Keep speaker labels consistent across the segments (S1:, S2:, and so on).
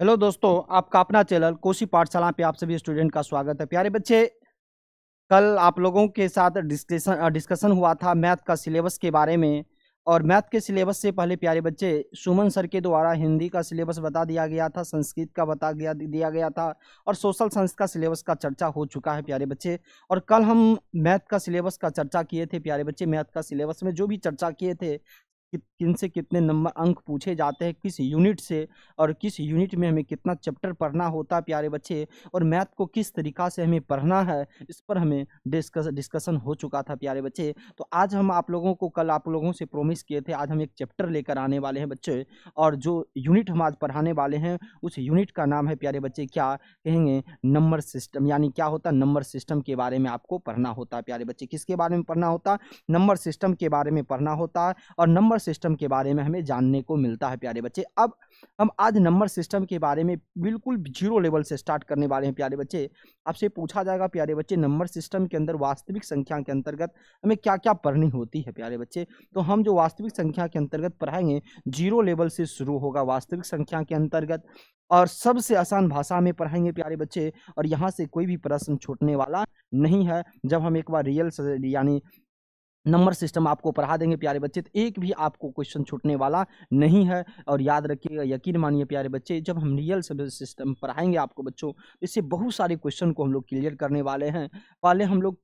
S1: hello दोस्तों आपका अपना चैनल कोशी पाठशाला पे आप सभी स्टूडेंट का स्वागत है प्यारे बच्चे कल आप लोगों के साथ डिस्कशन डिस्कशन हुआ था मैथ का सिलेबस के बारे में और मैथ के सिलेबस से पहले प्यारे बच्चे सुमन सर के द्वारा हिंदी का सिलेबस बता दिया गया था संस्कृत का बता गया दिया गया था और सोशल साइंस का सिलेबस का चर्चा हो चुका है प्यारे बच्चे और कल हम मैथ का सिलेबस का चर्चा किए थे प्यारे बच्चे मैथ का सिलेबस में जो भी चर्चा किए थे किन से कितने नंबर अंक पूछे जाते हैं किस यूनिट से और किस यूनिट में हमें कितना चैप्टर पढ़ना होता है प्यारे बच्चे और मैथ को किस तरीका से हमें पढ़ना है इस पर हमें डिस्कस डिस्कशन हो चुका था प्यारे बच्चे तो आज हम आप लोगों को कल आप लोगों से प्रोमिस किए थे आज हम एक चैप्टर लेकर आने वाले हैं बच्चे और जो यूनिट हम आज पढ़ाने वाले हैं उस यूनिट का नाम है प्यारे बच्चे क्या कहेंगे नंबर सिस्टम यानी क्या होता है नंबर सिस्टम के बारे में आपको पढ़ना होता है प्यारे बच्चे किसके बारे में पढ़ना होता नंबर सिस्टम के बारे में पढ़ना होता और नंबर नंबर सिस्टम के बारे में हमें जानने को मिलता है प्यारे बच्चे अब हम आज नंबर सिस्टम के बारे में बिल्कुल जीरो लेवल से स्टार्ट करने वाले हैं प्यारे बच्चे आपसे पूछा जाएगा प्यारे बच्चे नंबर सिस्टम के अंदर वास्तविक संख्या के अंतर्गत हमें क्या क्या पढ़नी होती है प्यारे बच्चे तो हम जो वास्तविक संख्या के अंतर्गत पढ़ाएंगे जीरो लेवल से शुरू होगा वास्तविक संख्या के अंतर्गत और सबसे आसान भाषा में पढ़ाएंगे प्यारे बच्चे और यहाँ से कोई भी प्रश्न छूटने वाला नहीं है जब हम एक बार रियल यानी नंबर सिस्टम आपको पढ़ा देंगे प्यारे बच्चे तो एक भी आपको क्वेश्चन छूटने वाला नहीं है और याद रखिएगा यकीन मानिए प्यारे बच्चे जब हम रियल सिस्टम पढ़ाएंगे आपको बच्चों तो इससे बहुत सारे क्वेश्चन को हम लोग क्लियर करने वाले हैं पहले हम लोग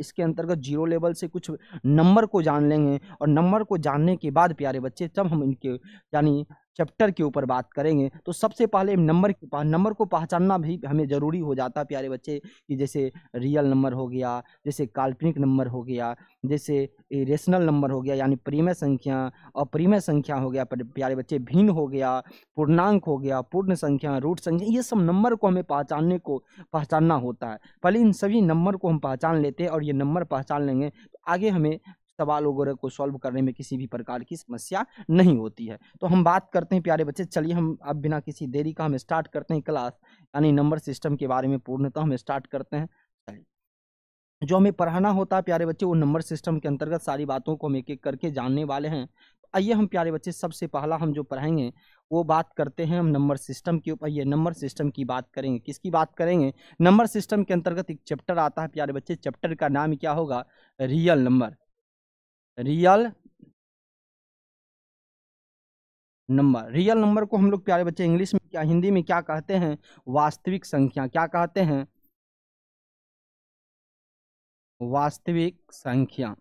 S1: इसके अंतर्गत जीरो लेवल से कुछ नंबर को जान लेंगे और नंबर को जानने के बाद प्यारे बच्चे तब हम इनके यानी चैप्टर के ऊपर बात करेंगे तो सबसे पहले नंबर के नंबर को पहचानना भी हमें ज़रूरी हो जाता है प्यारे बच्चे कि जैसे रियल नंबर हो गया जैसे काल्पनिक नंबर हो गया जैसे रेशनल नंबर हो गया यानी परिमय संख्या अपरिमय संख्या हो गया प्यारे बच्चे भिन्न हो गया पूर्णांक हो गया पूर्ण संख्या रूट संख्या ये सब नंबर को हमें पहचानने को पहचानना होता है पहले इन सभी नंबर को हम पहचान लेते हैं और ये नंबर पहचान लेंगे तो आगे हमें सवाल वगैरह को सॉल्व करने में किसी भी प्रकार की समस्या नहीं होती है तो हम बात करते हैं प्यारे बच्चे चलिए हम अब बिना किसी देरी का हम स्टार्ट करते हैं क्लास यानी नंबर सिस्टम के बारे में पूर्णतः हम स्टार्ट करते हैं चलिए जो हमें पढ़ाना होता है प्यारे बच्चे वो नंबर सिस्टम के अंतर्गत सारी बातों को हम एक एक करके जानने वाले हैं आइए हम प्यारे बच्चे सबसे पहला हम जो पढ़ाएंगे वो बात करते हैं हम नंबर सिस्टम के ऊपर ये नंबर सिस्टम की बात करेंगे किसकी बात करेंगे नंबर सिस्टम के अंतर्गत एक चैप्टर आता है प्यारे बच्चे चैप्टर का नाम क्या होगा real number real number real number को हम लोग प्यारे बच्चे इंग्लिश में क्या हिंदी में क्या कहते हैं वास्तविक संख्या क्या कहते हैं
S2: वास्तविक संख्या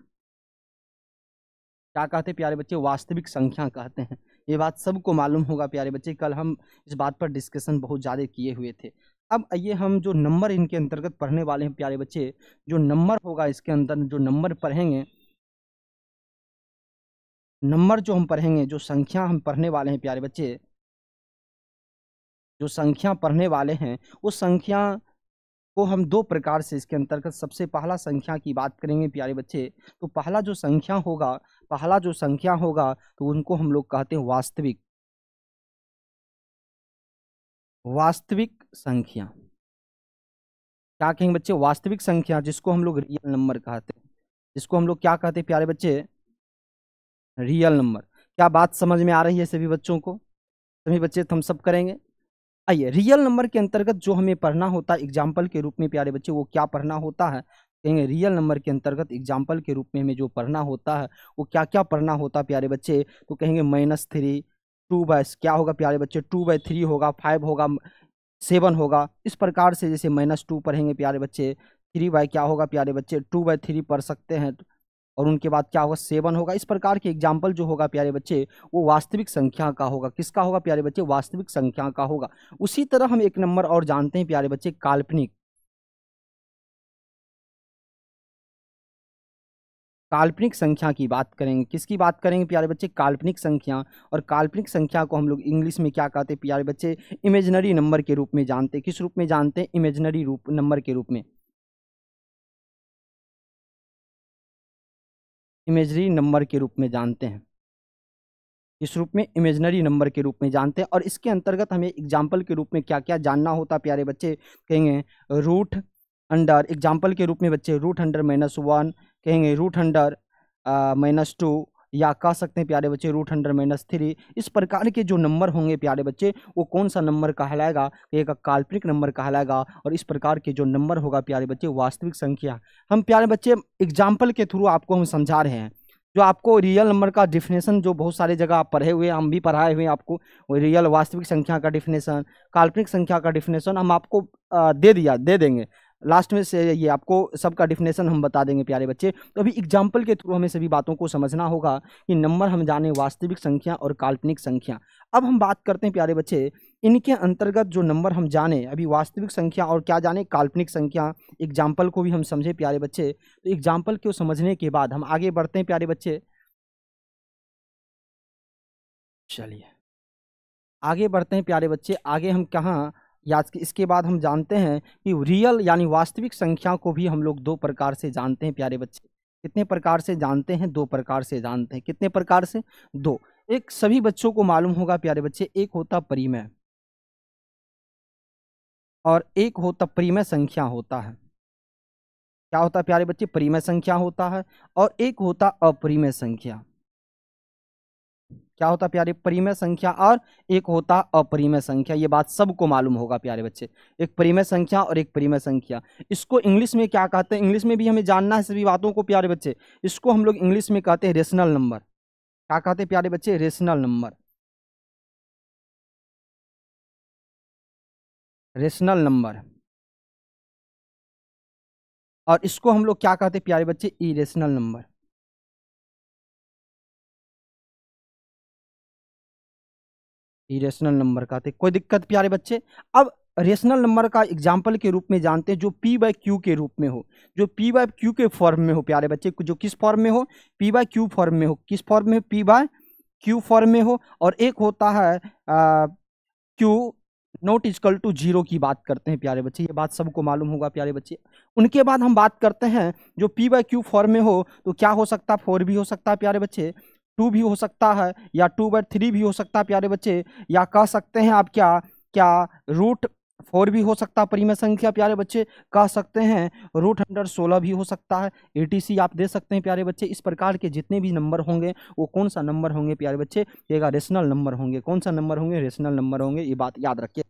S2: क्या कहते हैं प्यारे बच्चे वास्तविक संख्या कहते हैं ये बात सबको मालूम होगा प्यारे बच्चे
S1: कल हम इस बात पर डिस्कशन बहुत ज़्यादा किए हुए थे अब आइए हम जो नंबर इनके अंतर्गत पढ़ने वाले हैं प्यारे बच्चे जो नंबर होगा इसके अंदर जो नंबर पढ़ेंगे नंबर जो हम पढ़ेंगे जो संख्या हम पढ़ने वाले हैं प्यारे बच्चे जो संख्या पढ़ने वाले हैं उस संख्या को हम दो प्रकार से इसके अंतर्गत सबसे पहला संख्या की बात करेंगे प्यारे बच्चे तो पहला जो संख्या
S2: होगा पहला जो संख्या होगा तो उनको हम लोग कहते हैं वास्तविक वास्तविक संख्या क्या
S1: कहेंगे बच्चे वास्तविक संख्या जिसको हम लोग रियल नंबर कहते हैं जिसको हम लोग क्या कहते हैं प्यारे बच्चे रियल नंबर क्या बात समझ में आ रही है सभी बच्चों को सभी बच्चे थम सब करेंगे आइए रियल नंबर के अंतर्गत जो हमें पढ़ना होता है एग्जाम्पल के रूप में प्यारे बच्चे वो क्या पढ़ना होता है कहेंगे रियल नंबर के अंतर्गत एग्जाम्पल के रूप में हमें जो पढ़ना होता है वो क्या क्या पढ़ना होता है प्यारे बच्चे तो कहेंगे माइनस थ्री टू बाय क्या होगा प्यारे बच्चे टू बाय थ्री होगा फाइव होगा सेवन होगा इस प्रकार से जैसे माइनस टू पढ़ेंगे प्यारे बच्चे थ्री बाय क्या होगा प्यारे बच्चे टू बाय थ्री पढ़ सकते हैं और उनके बाद क्या होगा सेवन होगा इस प्रकार के एग्जाम्पल जो होगा प्यारे बच्चे वो वास्तविक संख्या का होगा किसका होगा प्यारे बच्चे
S2: वास्तविक संख्या का होगा उसी तरह हम एक नंबर और जानते हैं प्यारे बच्चे काल्पनिक काल्पनिक संख्या की
S1: बात करेंगे किसकी बात करेंगे प्यारे बच्चे काल्पनिक संख्या और काल्पनिक संख्या को हम लोग इंग्लिश में क्या कहते हैं प्यारे बच्चे इमेजनरी नंबर के रूप में जानते हैं किस रूप में जानते हैं इमेजनरी रूप नंबर के रूप
S2: में इमेजरी नंबर के रूप में जानते हैं इस रूप में इमेजनरी नंबर के रूप में जानते हैं और
S1: इसके अंतर्गत हमें एग्जाम्पल के रूप में क्या क्या जानना होता प्यारे बच्चे कहेंगे रूट अंडर एग्जाम्पल के रूप में बच्चे रूट अंडर माइनस वन कहेंगे रूट अंडर माइनस टू या कह सकते हैं प्यारे बच्चे रूट हंड्रेड माइनस थ्री इस प्रकार के जो नंबर होंगे प्यारे बच्चे वो कौन सा नंबर कहलाएगा एक काल्पनिक नंबर कहलाएगा और इस प्रकार के जो नंबर होगा प्यारे बच्चे वास्तविक संख्या हम प्यारे बच्चे एग्जाम्पल के थ्रू आपको हम समझा रहे हैं जो आपको रियल नंबर का डिफिनेशन जो बहुत सारे जगह आप पढ़े हुए हम भी पढ़ाए हुए आपको रियल वास्तविक संख्या का डिफिनेशन काल्पनिक संख्या का डिफिनेशन हम आपको दे दिया दे देंगे लास्ट में से ये आपको सबका डिफिनेशन हम बता देंगे प्यारे बच्चे तो अभी एग्जाम्पल के थ्रू हमें सभी बातों को समझना होगा कि नंबर हम जाने वास्तविक संख्या और काल्पनिक संख्या अब हम बात करते हैं प्यारे बच्चे इनके अंतर्गत जो नंबर हम जाने अभी वास्तविक संख्या और क्या जाने काल्पनिक संख्या एग्जाम्पल को भी हम समझे प्यारे बच्चे तो एग्जाम्पल को समझने के बाद हम आगे बढ़ते हैं प्यारे बच्चे चलिए आगे बढ़ते हैं प्यारे बच्चे आगे हम कहाँ या इसके बाद हम जानते हैं कि रियल यानी वास्तविक संख्या को भी हम लोग दो प्रकार से जानते हैं प्यारे बच्चे कितने प्रकार से जानते हैं दो प्रकार से जानते हैं कितने प्रकार से दो एक सभी बच्चों को मालूम होगा प्यारे बच्चे एक होता परिमय और एक होता परिमय संख्या होता है क्या होता है प्यारे बच्चे परिमय संख्या होता है और एक होता अपरिमय संख्या क्या होता प्यारे परिमेय संख्या और एक होता अपरिमेय संख्या ये बात सबको मालूम होगा प्यारे बच्चे एक परिमेय संख्या और एक परिमेय संख्या इसको इंग्लिश में क्या कहते हैं इंग्लिश में भी हमें जानना है सभी बातों को प्यारे बच्चे इसको हम लोग इंग्लिश में कहते हैं
S2: रेशनल नंबर क्या कहते हैं प्यारे बच्चे रेशनल नंबर रेशनल नंबर और इसको हम लोग क्या कहते हैं प्यारे बच्चे इरेशनल नंबर रेशनल नंबर का थे कोई दिक्कत प्यारे बच्चे अब रेशनल नंबर का एग्जाम्पल के रूप में जानते हैं जो पी बाई
S1: क्यू के रूप में हो जो पी बाय क्यू के फॉर्म में हो प्यारे बच्चे जो किस फॉर्म में हो पी बाय क्यू फॉर्म में हो किस फॉर्म में पी बाय क्यू फॉर्म में हो और एक होता है Q not equal to zero की बात करते हैं प्यारे बच्चे ये बात सबको मालूम होगा प्यारे बच्चे उनके बाद हम बात करते हैं जो पी बाय क्यू फॉर्म में हो तो क्या हो सकता है फोर भी हो सकता है प्यारे बच्चे टू भी हो सकता है या टू बाई थ्री भी हो सकता है प्यारे बच्चे या कह सकते हैं आप क्या क्या रूट फोर भी हो सकता है परिमय संख्या प्यारे बच्चे कह सकते हैं रूट अंडर सोलह भी हो सकता है सी आप दे सकते हैं प्यारे बच्चे इस प्रकार के जितने भी नंबर होंगे वो कौन सा नंबर होंगे प्यारे बच्चे कहेगा रेशनल नंबर होंगे कौन सा नंबर होंगे रेशनल नंबर होंगे ये बात याद रखिए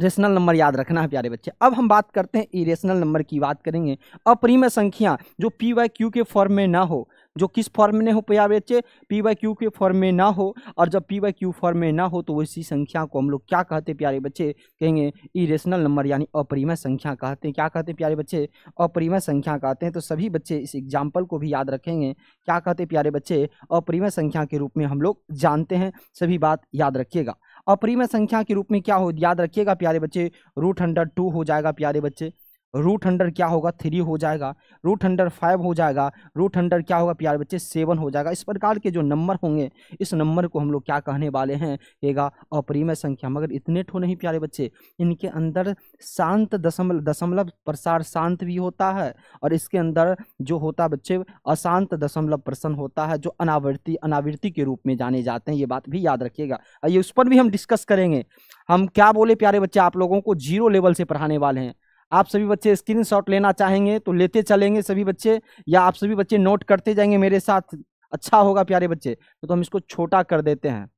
S1: रेशनल नंबर याद रखना है प्यारे बच्चे अब हम बात करते हैं इरेशनल नंबर की बात करेंगे अपरिमय संख्या जो पी वाई क्यू के फॉर्म में ना हो जो किस फॉर्म में हो प्यारे बच्चे पी वाई क्यू के फॉर्म में ना हो और जब पी वाई क्यू फॉर्म में ना हो तो वैसी संख्या को हम लोग क्या कहते हैं प्यारे बच्चे कहेंगे इरेशनल नंबर यानी अपरिमय संख्या कहते हैं क्या कहते हैं प्यारे बच्चे अपरिमय संख्या कहते हैं तो सभी बच्चे इस एग्जाम्पल को भी याद रखेंगे क्या कहते हैं प्यारे बच्चे अपरिमय संख्या के रूप में हम लोग जानते हैं सभी बात याद रखिएगा अपरिमय संख्या के रूप में क्या हो याद रखिएगा प्यारे बच्चे रूट हंड्रेड टू हो जाएगा प्यारे बच्चे रूट अंडर क्या होगा थ्री हो जाएगा रूट अंडर फाइव हो जाएगा रूट अंडर क्या होगा प्यार बच्चे सेवन हो जाएगा इस प्रकार के जो नंबर होंगे इस नंबर को हम लोग क्या कहने वाले हैं कहेगा अपरिमय संख्या मगर इतने ठो नहीं प्यारे बच्चे इनके अंदर शांत दशमलव दशमलव प्रसार शांत भी होता है और इसके अंदर जो होता बच्चे अशांत दशमलव प्रसन्न होता है जो अनावृत्ति अनावृत्ति के रूप में जाने जाते हैं ये बात भी याद रखिएगा ये उस पर भी हम डिस्कस करेंगे हम क्या बोले प्यारे बच्चे आप लोगों को जीरो लेवल से पढ़ाने वाले हैं आप सभी बच्चे स्क्रीनशॉट लेना चाहेंगे तो लेते चलेंगे सभी बच्चे
S2: या आप सभी बच्चे नोट करते जाएंगे मेरे साथ अच्छा होगा प्यारे बच्चे तो, तो हम इसको छोटा कर देते हैं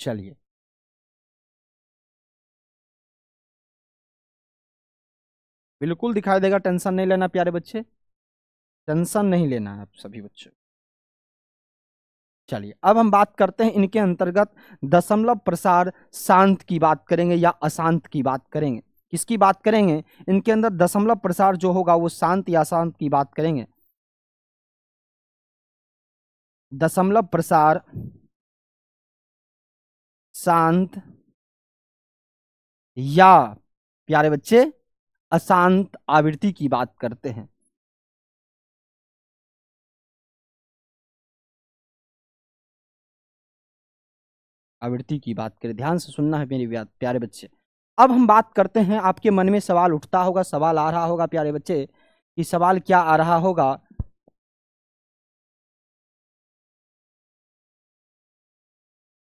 S2: चलिए बिल्कुल दिखाई देगा टेंशन नहीं लेना प्यारे बच्चे टेंशन नहीं लेना है आप सभी बच्चे चलिए अब हम बात
S1: करते हैं इनके अंतर्गत दशमलव प्रसार शांत की बात करेंगे या अशांत की बात करेंगे किसकी बात करेंगे इनके अंदर दशमलव प्रसार जो होगा वो शांत या शांत की बात करेंगे
S2: दशमलव प्रसार शांत या प्यारे बच्चे अशांत आवृत्ति की बात करते हैं आवृत्ति की बात करें ध्यान से सुनना है मेरी प्यारे बच्चे अब हम बात करते हैं आपके मन में सवाल उठता होगा सवाल आ रहा होगा प्यारे बच्चे कि सवाल क्या आ रहा होगा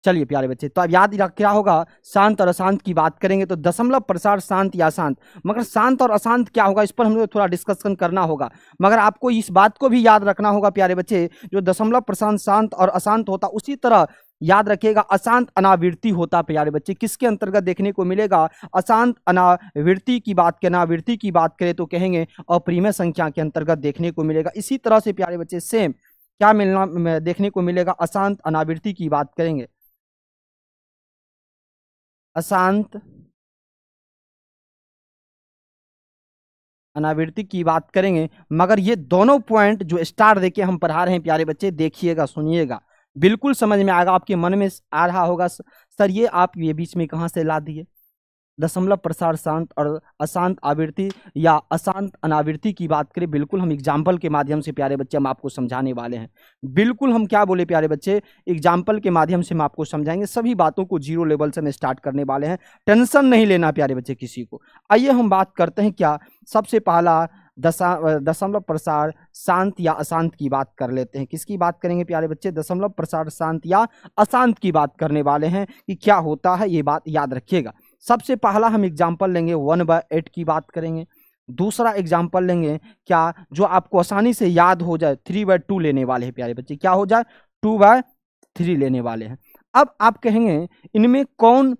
S2: चलिए प्यारे बच्चे तो अब याद रख क्या होगा शांत और अशांत की बात करेंगे तो दशमलव
S1: प्रसार शांत या अशांत मगर शांत और अशांत क्या होगा इस पर हम लोग थोड़ा डिस्कशन करना होगा मगर आपको इस बात को भी याद रखना होगा प्यारे बच्चे जो दशमलव प्रसार शांत और अशांत होता उसी तरह याद रखिएगा अशांत अनावृत्ति होता प्यारे बच्चे किसके अंतर्गत देखने को मिलेगा अशांत अनावृत्ति की बात करें अनावृत्ति की बात करें तो कहेंगे अप्रीमय संख्या के अंतर्गत देखने को मिलेगा इसी तरह से प्यारे बच्चे सेम क्या मिलना देखने को मिलेगा अशांत अनावृत्ति की बात
S2: करेंगे अशांत अनावृत्ति की बात करेंगे मगर ये
S1: दोनों पॉइंट जो स्टार देके हम पढ़ा रहे हैं प्यारे बच्चे देखिएगा सुनिएगा बिल्कुल समझ में आएगा आपके मन में आ रहा होगा सर ये आप ये बीच में कहाँ से ला दिए दशमलव प्रसार शांत और अशांत आवृत्ति या अशांत अनावृत्ति की बात करें बिल्कुल हम एग्जाम्पल के माध्यम से प्यारे बच्चे हम आपको समझाने वाले हैं बिल्कुल हम क्या बोले प्यारे बच्चे एग्जाम्पल के माध्यम से हम आपको समझाएंगे सभी बातों को जीरो लेवल से हम स्टार्ट करने वाले हैं टेंशन नहीं लेना प्यारे बच्चे किसी को आइए हम बात करते हैं क्या सबसे पहला दशा दशमलव प्रसार शांत या अशांत की बात कर लेते हैं किसकी बात करेंगे प्यारे बच्चे दशमलव प्रसार शांत या अशांत की बात करने वाले हैं कि क्या होता है ये बात याद रखिएगा सबसे पहला हम एग्जाम्पल लेंगे वन बाय एट की बात करेंगे दूसरा एग्जाम्पल लेंगे क्या जो आपको आसानी से याद हो जाए थ्री बाय टू लेने वाले हैं प्यारे बच्चे क्या हो जाए टू बाय थ्री लेने वाले हैं अब आप कहेंगे इनमें कौन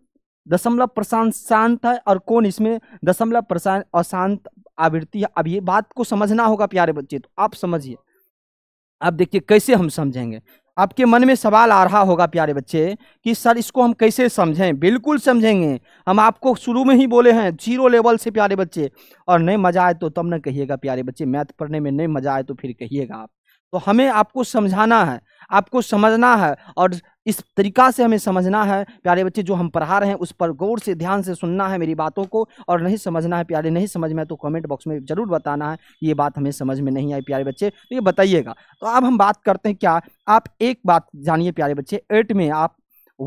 S1: दशमलव प्रशांत शांत है और कौन इसमें दशमलव प्रशांत अशांत आवृत्ति है अब ये बात को समझना होगा प्यारे बच्चे तो आप समझिए आप देखिए कैसे हम समझेंगे आपके मन में सवाल आ रहा होगा प्यारे बच्चे कि सर इसको हम कैसे समझें बिल्कुल समझेंगे हम आपको शुरू में ही बोले हैं जीरो लेवल से प्यारे बच्चे और नहीं मज़ा आए तो तब न कहिएगा प्यारे बच्चे मैथ पढ़ने में नहीं मज़ा आए तो फिर कहिएगा आप तो हमें आपको समझाना है आपको समझना है और इस तरीका से हमें समझना है प्यारे बच्चे जो हम पढ़ा रहे हैं उस पर गौर से ध्यान से सुनना है मेरी बातों को और नहीं समझना है प्यारे नहीं समझ में तो कमेंट बॉक्स में ज़रूर बताना है ये बात हमें समझ में नहीं आई प्यारे बच्चे तो ये बताइएगा तो अब हम बात करते हैं क्या आप एक बात जानिए प्यारे बच्चे एट में आप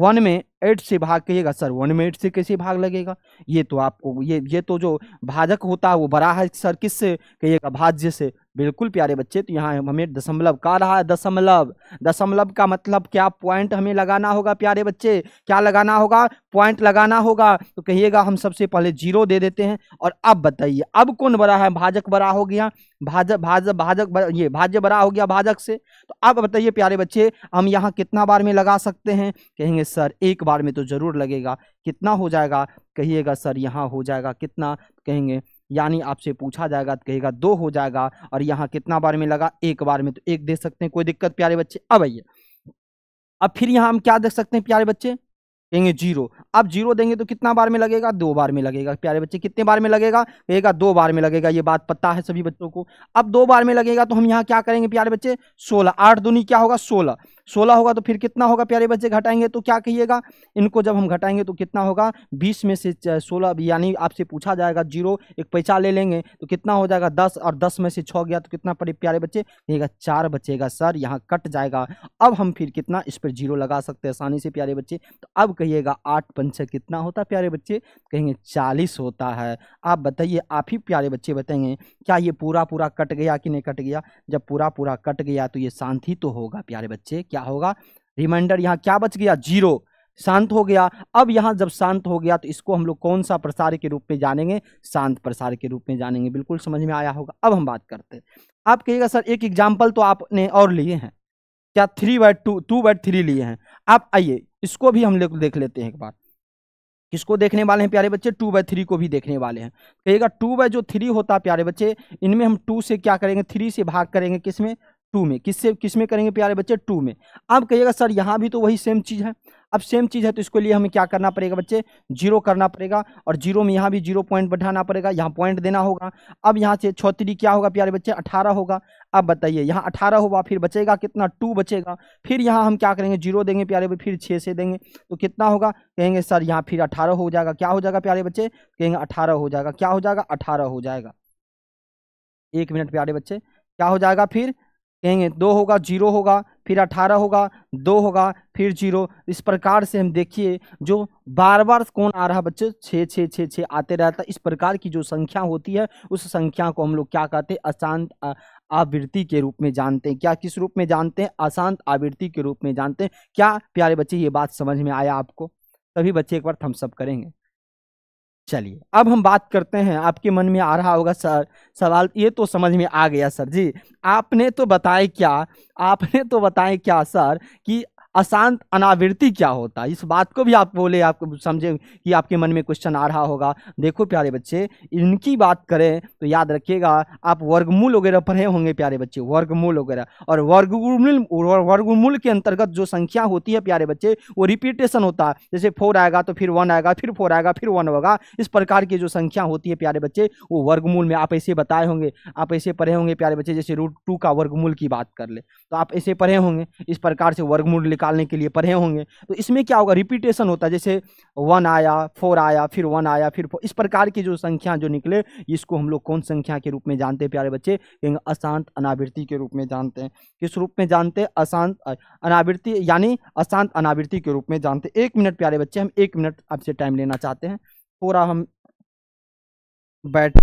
S1: वन में एट से भाग कहिएगा सर वन में एट से कैसे भाग लगेगा ये तो आपको ये ये तो जो भाजक होता है वो बड़ा है सर किससे कहिएगा भाज्य से बिल्कुल प्यारे बच्चे तो यहाँ हमें दशमलव का रहा है दशमलव दशमलव का मतलब क्या पॉइंट हमें लगाना होगा प्यारे बच्चे क्या लगाना होगा पॉइंट लगाना होगा तो कहिएगा हम सबसे पहले जीरो दे देते हैं और अब बताइए अब कौन बड़ा है भाजक बड़ा हो गया भाजक भाजक भाजक ये भाज्य बड़ा हो गया भाजक से तो अब बताइए प्यारे बच्चे हम यहाँ कितना बार में लगा सकते हैं कहेंगे सर एक बार में तो ज़रूर लगेगा कितना हो जाएगा कहिएगा सर यहाँ हो जाएगा कितना कहेंगे यानी आपसे पूछा जाएगा तो कहेगा दो हो जाएगा और यहाँ कितना बार में लगा एक बार में तो एक दे सकते हैं कोई दिक्कत प्यारे बच्चे अब आइए अब फिर यहाँ हम क्या देख सकते हैं प्यारे बच्चे कहेंगे जीरो अब जीरो देंगे तो कितना बार में लगेगा दो बार में लगेगा प्यारे बच्चे कितने बार में लगेगा कहेगा दो बार में लगेगा ये बात पता है सभी बच्चों को अब दो बार में लगेगा तो हम यहाँ क्या करेंगे प्यारे बच्चे सोलह आठ दूनी क्या होगा सोलह सोलह होगा तो फिर कितना होगा प्यारे बच्चे घटाएंगे तो क्या कहिएगा इनको जब हम घटाएंगे तो कितना होगा बीस में से सोलह यानी आपसे पूछा जाएगा जीरो एक पैसा ले लेंगे तो कितना हो जाएगा दस और दस में से छः गया तो कितना पड़े प्यारे बच्चे कहिएगा चार बचेगा सर यहाँ कट जाएगा अब हम फिर कितना इस पर जीरो लगा सकते हैं आसानी से प्यारे बच्चे तो अब कहिएगा आठ पंच कितना होता प्यारे बच्चे कहेंगे चालीस होता है आप बताइए आप ही प्यारे बच्चे बताएंगे क्या ये पूरा पूरा कट गया कि नहीं कट गया जब पूरा पूरा कट गया तो ये शांति तो होगा प्यारे बच्चे क्या होगा रिमाइंडर यहाँ क्या बच गया जीरो शांत हो गया अब यहाँ जब शांत हो गया तो इसको हम लोग कौन सा प्रसार के रूप में जानेंगे शांत प्रसार के रूप में जानेंगे बिल्कुल समझ में आया होगा अब हम बात करते हैं आप कहिएगा सर एक एग्जाम्पल तो आपने और लिए हैं क्या three by two two by three लिए हैं आप आइए इसको भी हम देख लेते हैं एक बार किसको देखने वाले हैं प्यारे बच्चे टू बाय थ्री को भी देखने वाले हैं कहिएगा टू बाय जो थ्री होता है प्यारे बच्चे इनमें हम टू से क्या करेंगे थ्री से भाग करेंगे किसमें टू में किससे किस में करेंगे प्यारे बच्चे टू में अब कहिएगा सर यहाँ भी तो वही सेम चीज़ है अब सेम चीज़ है तो इसके लिए हमें क्या करना पड़ेगा बच्चे जीरो करना पड़ेगा और जीरो में यहाँ भी जीरो पॉइंट बढ़ाना पड़ेगा यहाँ पॉइंट देना होगा अब यहाँ से छोत्री क्या होगा प्यारे बच्चे अठारह होगा अब बताइए यहाँ अठारह होगा फिर बचेगा कितना टू बचेगा फिर यहाँ हम क्या करेंगे जीरो देंगे प्यारे बच्चे फिर छः से देंगे तो कितना होगा कहेंगे सर यहाँ फिर अठारह हो जाएगा क्या हो जाएगा प्यारे बच्चे कहेंगे अठारह हो जाएगा क्या हो जाएगा अठारह हो जाएगा एक मिनट प्यारे बच्चे क्या हो जाएगा फिर कहेंगे दो होगा जीरो होगा फिर अठारह होगा दो होगा फिर जीरो इस प्रकार से हम देखिए जो बार बार कौन आ रहा बच्चे छः छः छः छः आते रहता है इस प्रकार की जो संख्या होती है उस संख्या को हम लोग क्या कहते हैं अशांत आवृत्ति के रूप में जानते हैं क्या किस रूप में जानते हैं अशांत आवृत्ति के रूप में जानते हैं क्या प्यारे बच्चे ये बात समझ में आया आपको सभी बच्चे एक बार थम्सअप करेंगे चलिए अब हम बात करते हैं आपके मन में आ रहा होगा सर सवाल ये तो समझ में आ गया सर जी आपने तो बताए क्या आपने तो बताए क्या सर कि अशांत अनावृत्ति क्या होता है इस बात को भी आप बोले आपको समझे कि आपके मन में क्वेश्चन आ रहा होगा देखो प्यारे बच्चे इनकी बात करें तो याद रखिएगा आप वर्गमूल वगैरह पढ़े होंगे प्यारे बच्चे वर्गमूल वगैरह और वर्गमूल वर्गमूल के अंतर्गत जो संख्या होती है प्यारे बच्चे वो रिपीटेशन होता है जैसे फोर आएगा तो फिर वन आएगा फिर फोर आएगा फिर वन होगा इस प्रकार की जो संख्या होती है प्यारे बच्चे वो वर्गमूल में आप ऐसे बताए होंगे आप ऐसे पढ़े होंगे प्यारे बच्चे जैसे रूट टू का वर्गमूल की बात कर ले तो आप ऐसे पढ़े होंगे इस प्रकार से वर्गमूल निकालने के लिए पढ़े होंगे तो इसमें क्या होगा रिपीटेशन होता है जैसे वन आया फोर आया फिर वन आया फिर इस प्रकार की जो संख्या जो निकले इसको हम लोग कौन संख्या के रूप में जानते हैं प्यारे बच्चे कहेंगे अशांत अनावृत्ति के रूप में जानते हैं किस रूप में जानते हैं अशांत अनावृत्ति यानी अशांत अनावृत्ति
S2: के रूप में जानते हैं एक मिनट प्यारे बच्चे हम एक मिनट आपसे टाइम लेना चाहते हैं पूरा हम बैठ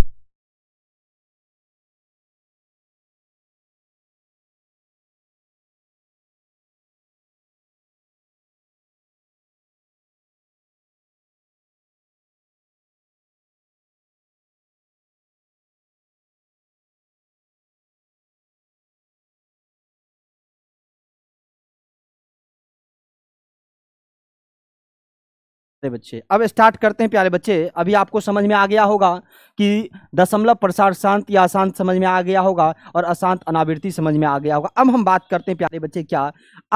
S2: प्यारे बच्चे अब स्टार्ट करते हैं प्यारे बच्चे अभी आपको समझ में आ
S1: गया होगा कि दशमलव प्रसार शांत या अशांत समझ में आ गया होगा और अशांत अनावृत्ति समझ में आ गया होगा अब हम बात करते हैं प्यारे बच्चे क्या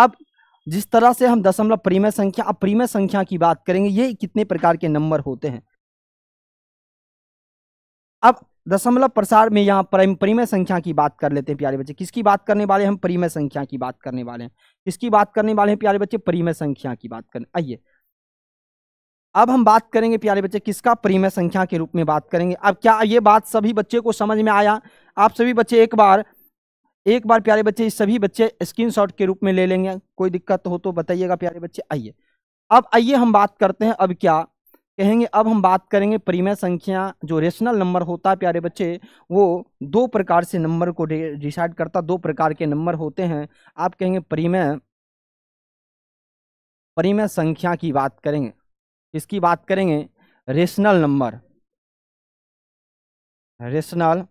S1: अब जिस तरह से हम दशमलव प्रीमय संख्या अब परिमय संख्या की बात करेंगे ये कितने प्रकार के नंबर होते हैं अब दशमलव प्रसार में यहाँ परिमय संख्या की बात कर लेते हैं प्यारे बच्चे किसकी बात करने वाले हम परिमय संख्या की बात करने वाले हैं किसकी बात करने वाले हैं प्यारे बच्चे परिमय संख्या की बात करने आइए अब हम बात करेंगे प्यारे बच्चे किसका परिमेय संख्या के रूप में बात करेंगे अब क्या ये बात सभी बच्चे को समझ में आया आप सभी बच्चे एक बार एक बार प्यारे बच्चे सभी बच्चे स्क्रीनशॉट के रूप में ले लेंगे कोई दिक्कत हो तो बताइएगा प्यारे बच्चे आइए अब आइए हम बात करते हैं अब क्या कहेंगे अब हम बात करेंगे परिमेय संख्या जो रेशनल नंबर होता है प्यारे बच्चे वो दो प्रकार से नंबर को डिसाइड करता दो प्रकार के नंबर होते हैं आप कहेंगे परिमेय परिमेय संख्या की बात करेंगे इसकी बात करेंगे rational number
S2: rational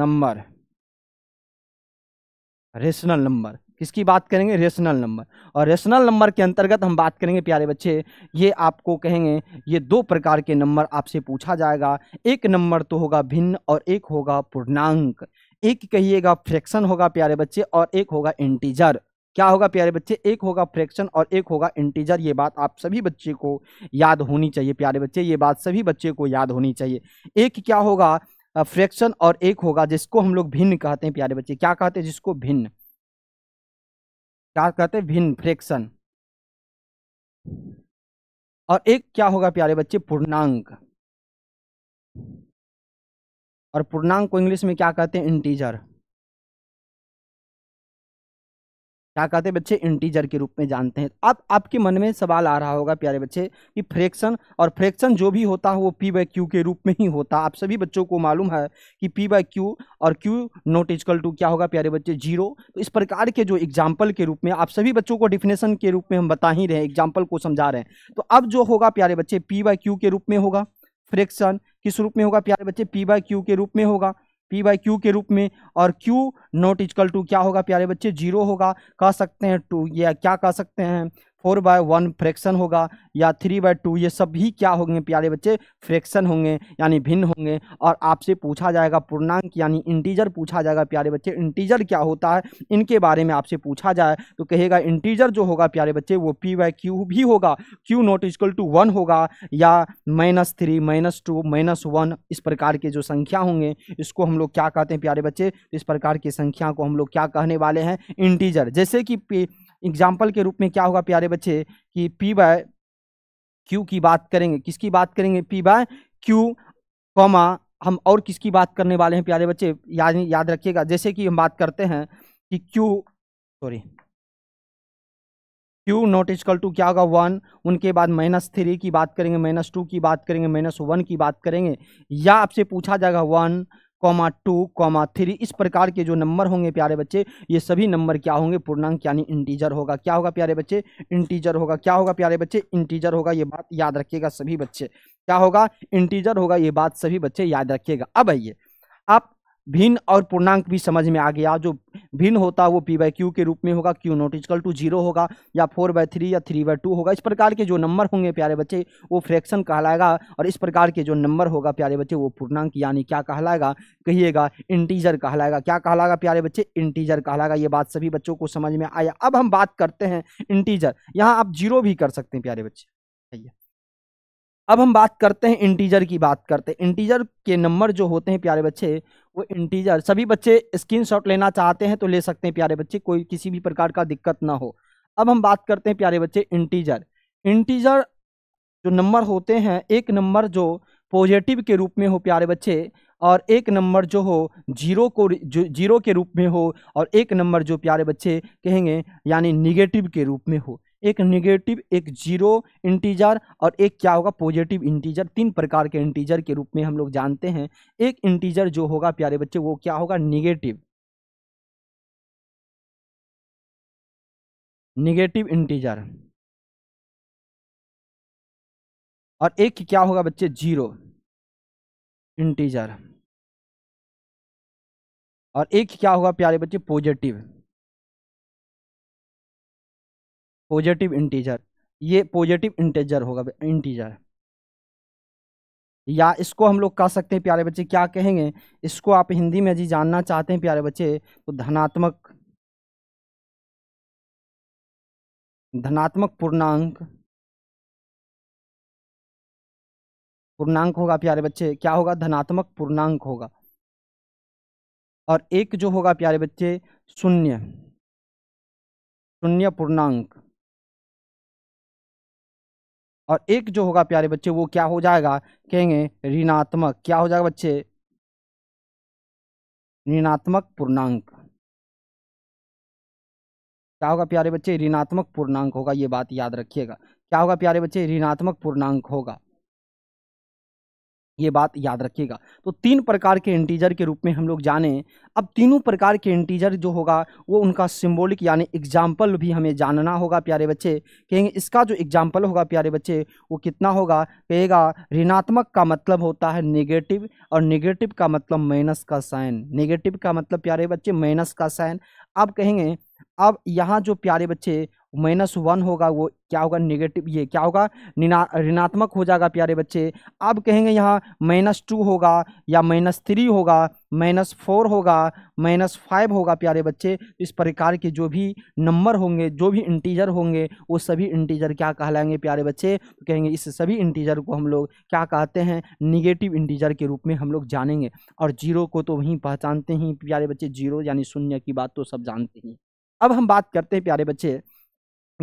S2: number rational number किसकी बात करेंगे रेशनल नंबर और रेशनल नंबर
S1: के अंतर्गत हम बात करेंगे प्यारे बच्चे ये आपको कहेंगे ये दो प्रकार के नंबर आपसे पूछा जाएगा एक नंबर तो होगा भिन्न और एक होगा पूर्णांक एक कहिएगा फ्रैक्शन होगा प्यारे बच्चे और एक होगा इंटीजर क्या होगा प्यारे बच्चे एक होगा फ्रैक्शन और एक होगा इंटीजर ये बात आप सभी बच्चे को याद होनी चाहिए प्यारे बच्चे ये बात सभी बच्चे को याद होनी चाहिए एक क्या होगा फ्रैक्शन और एक होगा जिसको हम लोग भिन्न कहते हैं प्यारे
S2: बच्चे क्या कहते हैं जिसको भिन्न क्या कहते हैं भिन्न फ्रैक्शन और एक क्या होगा प्यारे बच्चे पूर्णांक और पूर्णांक को इंग्लिश में क्या कहते हैं इंटीजर क्या कहते हैं बच्चे इंटीजर के रूप में जानते हैं अब
S1: आपके मन में सवाल आ रहा होगा प्यारे बच्चे कि फ्रैक्शन और फ्रैक्शन जो भी होता है वो पी बाई क्यू के रूप में ही होता है आप सभी बच्चों को मालूम है कि पी बाई क्यू और क्यू नोट इजकल टू क्या होगा प्यारे बच्चे जीरो तो इस प्रकार के जो एग्जाम्पल के रूप में आप सभी बच्चों को डिफिनेशन के रूप में हम बता ही रहे हैं एग्जाम्पल को समझा रहे हैं तो अब जो होगा प्यारे बच्चे पी बाई क्यू के रूप में होगा फ्रैक्शन किस रूप में होगा प्यारे बच्चे पी बाई क्यू के रूप में होगा पी बाई क्यू के रूप में और क्यू नॉट इजकल टू क्या होगा प्यारे बच्चे जीरो होगा कह सकते हैं टू या क्या कह सकते हैं फोर बाय वन फ्रैक्शन होगा या थ्री बाय टू ये सभी क्या होंगे प्यारे बच्चे फ्रैक्शन होंगे यानी भिन्न होंगे और आपसे पूछा जाएगा पूर्णांक यानी इंटीजर पूछा जाएगा प्यारे बच्चे इंटीजर क्या होता है इनके बारे में आपसे पूछा जाए तो कहेगा इंटीजर जो होगा प्यारे बच्चे वो पी बाय क्यू भी होगा Q not equal to one होगा या minus three minus two minus one इस प्रकार के जो संख्या होंगे इसको हम लोग क्या कहते हैं प्यारे बच्चे इस प्रकार की संख्या को हम लोग क्या कहने वाले हैं इंटीजर जैसे कि एग्जाम्पल के रूप में क्या होगा प्यारे बच्चे कि पी बाय क्यू की बात करेंगे किसकी बात करेंगे पी बाय क्यू कॉमा हम और किसकी बात करने वाले हैं प्यारे बच्चे याद याद रखिएगा जैसे कि हम बात करते हैं कि Q sorry Q not equal to क्या होगा वन उनके बाद माइनस थ्री की बात करेंगे माइनस टू की बात करेंगे माइनस वन की बात करेंगे या आपसे पूछा जाएगा one comma two comma three इस प्रकार के जो नंबर होंगे प्यारे बच्चे ये सभी नंबर क्या होंगे पूर्णांक यानी इंटीजर होगा क्या होगा प्यारे बच्चे इंटीजर होगा क्या होगा प्यारे बच्चे इंटीजर होगा ये बात याद रखिएगा सभी बच्चे क्या होगा इंटीजर होगा ये बात सभी बच्चे याद रखिएगा अब आइए आप भिन्न और पूर्णांक भी समझ में आ गया जो भिन्न होता है वो पी बाई क्यू के रूप में होगा Q not equal to zero होगा या फोर बाई थ्री या थ्री बाई टू होगा इस प्रकार के जो नंबर होंगे प्यारे बच्चे वो फ्रैक्शन कहलाएगा और इस प्रकार के जो नंबर होगा प्यारे बच्चे वो पूर्णांक यानी क्या कहलाएगा कहिएगा इंटीजर कहलाएगा क्या कहलाएगा प्यारे बच्चे इंटीजर कहलाएगा ये बात सभी बच्चों को समझ में आया अब हम बात करते हैं इंटीजर यहाँ आप जीरो भी कर सकते हैं प्यारे बच्चे अब हम बात करते हैं इंटीजर की बात करते हैं इंटीजर के नंबर जो होते हैं प्यारे बच्चे वो इंटीजर सभी बच्चे स्क्रीनशॉट लेना चाहते हैं तो ले सकते हैं प्यारे बच्चे कोई किसी भी प्रकार का दिक्कत ना हो अब हम बात करते हैं प्यारे बच्चे इंटीजर इंटीजर जो नंबर होते हैं एक नंबर जो पॉजिटिव के रूप में हो प्यारे बच्चे और एक नंबर जो हो जीरो को जो जीरो के रूप में हो और एक नंबर जो प्यारे बच्चे कहेंगे यानी निगेटिव के रूप में हो एक निगेटिव एक जीरो इंटीजर और एक क्या होगा पॉजिटिव इंटीजर तीन प्रकार के इंटीजर
S2: के रूप में हम लोग जानते हैं एक इंटीजर जो होगा प्यारे बच्चे वो क्या होगा निगेटिव निगेटिव इंटीजर और एक क्या होगा बच्चे जीरो इंटीजर और एक क्या होगा प्यारे बच्चे पॉजिटिव पॉजिटिव इंटीजर ये पॉजिटिव इंटीजर होगा इंटीजर या
S1: इसको हम लोग कह सकते हैं प्यारे बच्चे क्या कहेंगे इसको आप हिंदी में जी जानना चाहते हैं प्यारे बच्चे
S2: तो धनात्मक धनात्मक पूर्णांक पूर्णांक होगा प्यारे बच्चे क्या होगा धनात्मक पूर्णांक होगा और एक जो होगा प्यारे बच्चे शून्य शून्य पूर्णांक और एक जो होगा प्यारे बच्चे वो क्या हो जाएगा कहेंगे ऋणात्मक क्या हो जाएगा बच्चे ऋणात्मक पूर्णांक क्या होगा प्यारे बच्चे ऋणात्मक पूर्णांक होगा ये बात याद रखिएगा क्या होगा प्यारे बच्चे ऋणात्मक पूर्णांक होगा
S1: ये बात याद रखिएगा तो तीन प्रकार के इंटीजर के रूप में हम लोग जाने अब तीनों प्रकार के इंटीजर जो होगा वो उनका सिम्बोलिक यानी एग्जाम्पल भी हमें जानना होगा प्यारे बच्चे कहेंगे इसका जो एग्जाम्पल होगा प्यारे बच्चे वो कितना होगा कहेगा ऋणात्मक का मतलब होता है नेगेटिव और नेगेटिव का मतलब माइनस का साइन नेगेटिव का मतलब प्यारे बच्चे माइनस का साइन अब कहेंगे अब यहाँ जो प्यारे बच्चे माइनस वन होगा वो क्या होगा नेगेटिव ये क्या होगा ऋणात्मक हो जाएगा प्यारे बच्चे अब कहेंगे यहाँ माइनस टू होगा या माइनस थ्री होगा माइनस फोर होगा माइनस फाइव होगा प्यारे बच्चे इस प्रकार के जो भी नंबर होंगे जो भी इंटीजर होंगे वो सभी इंटीजर क्या कहलाएंगे प्यारे बच्चे तो कहेंगे इस सभी इंटीजर को हम लोग क्या कहते हैं निगेटिव इंटीजर के रूप में हम लोग जानेंगे और जीरो को तो वहीं पहचानते ही प्यारे बच्चे जीरो यानी शून्य की बात तो सब जानते ही अब हम बात करते हैं प्यारे बच्चे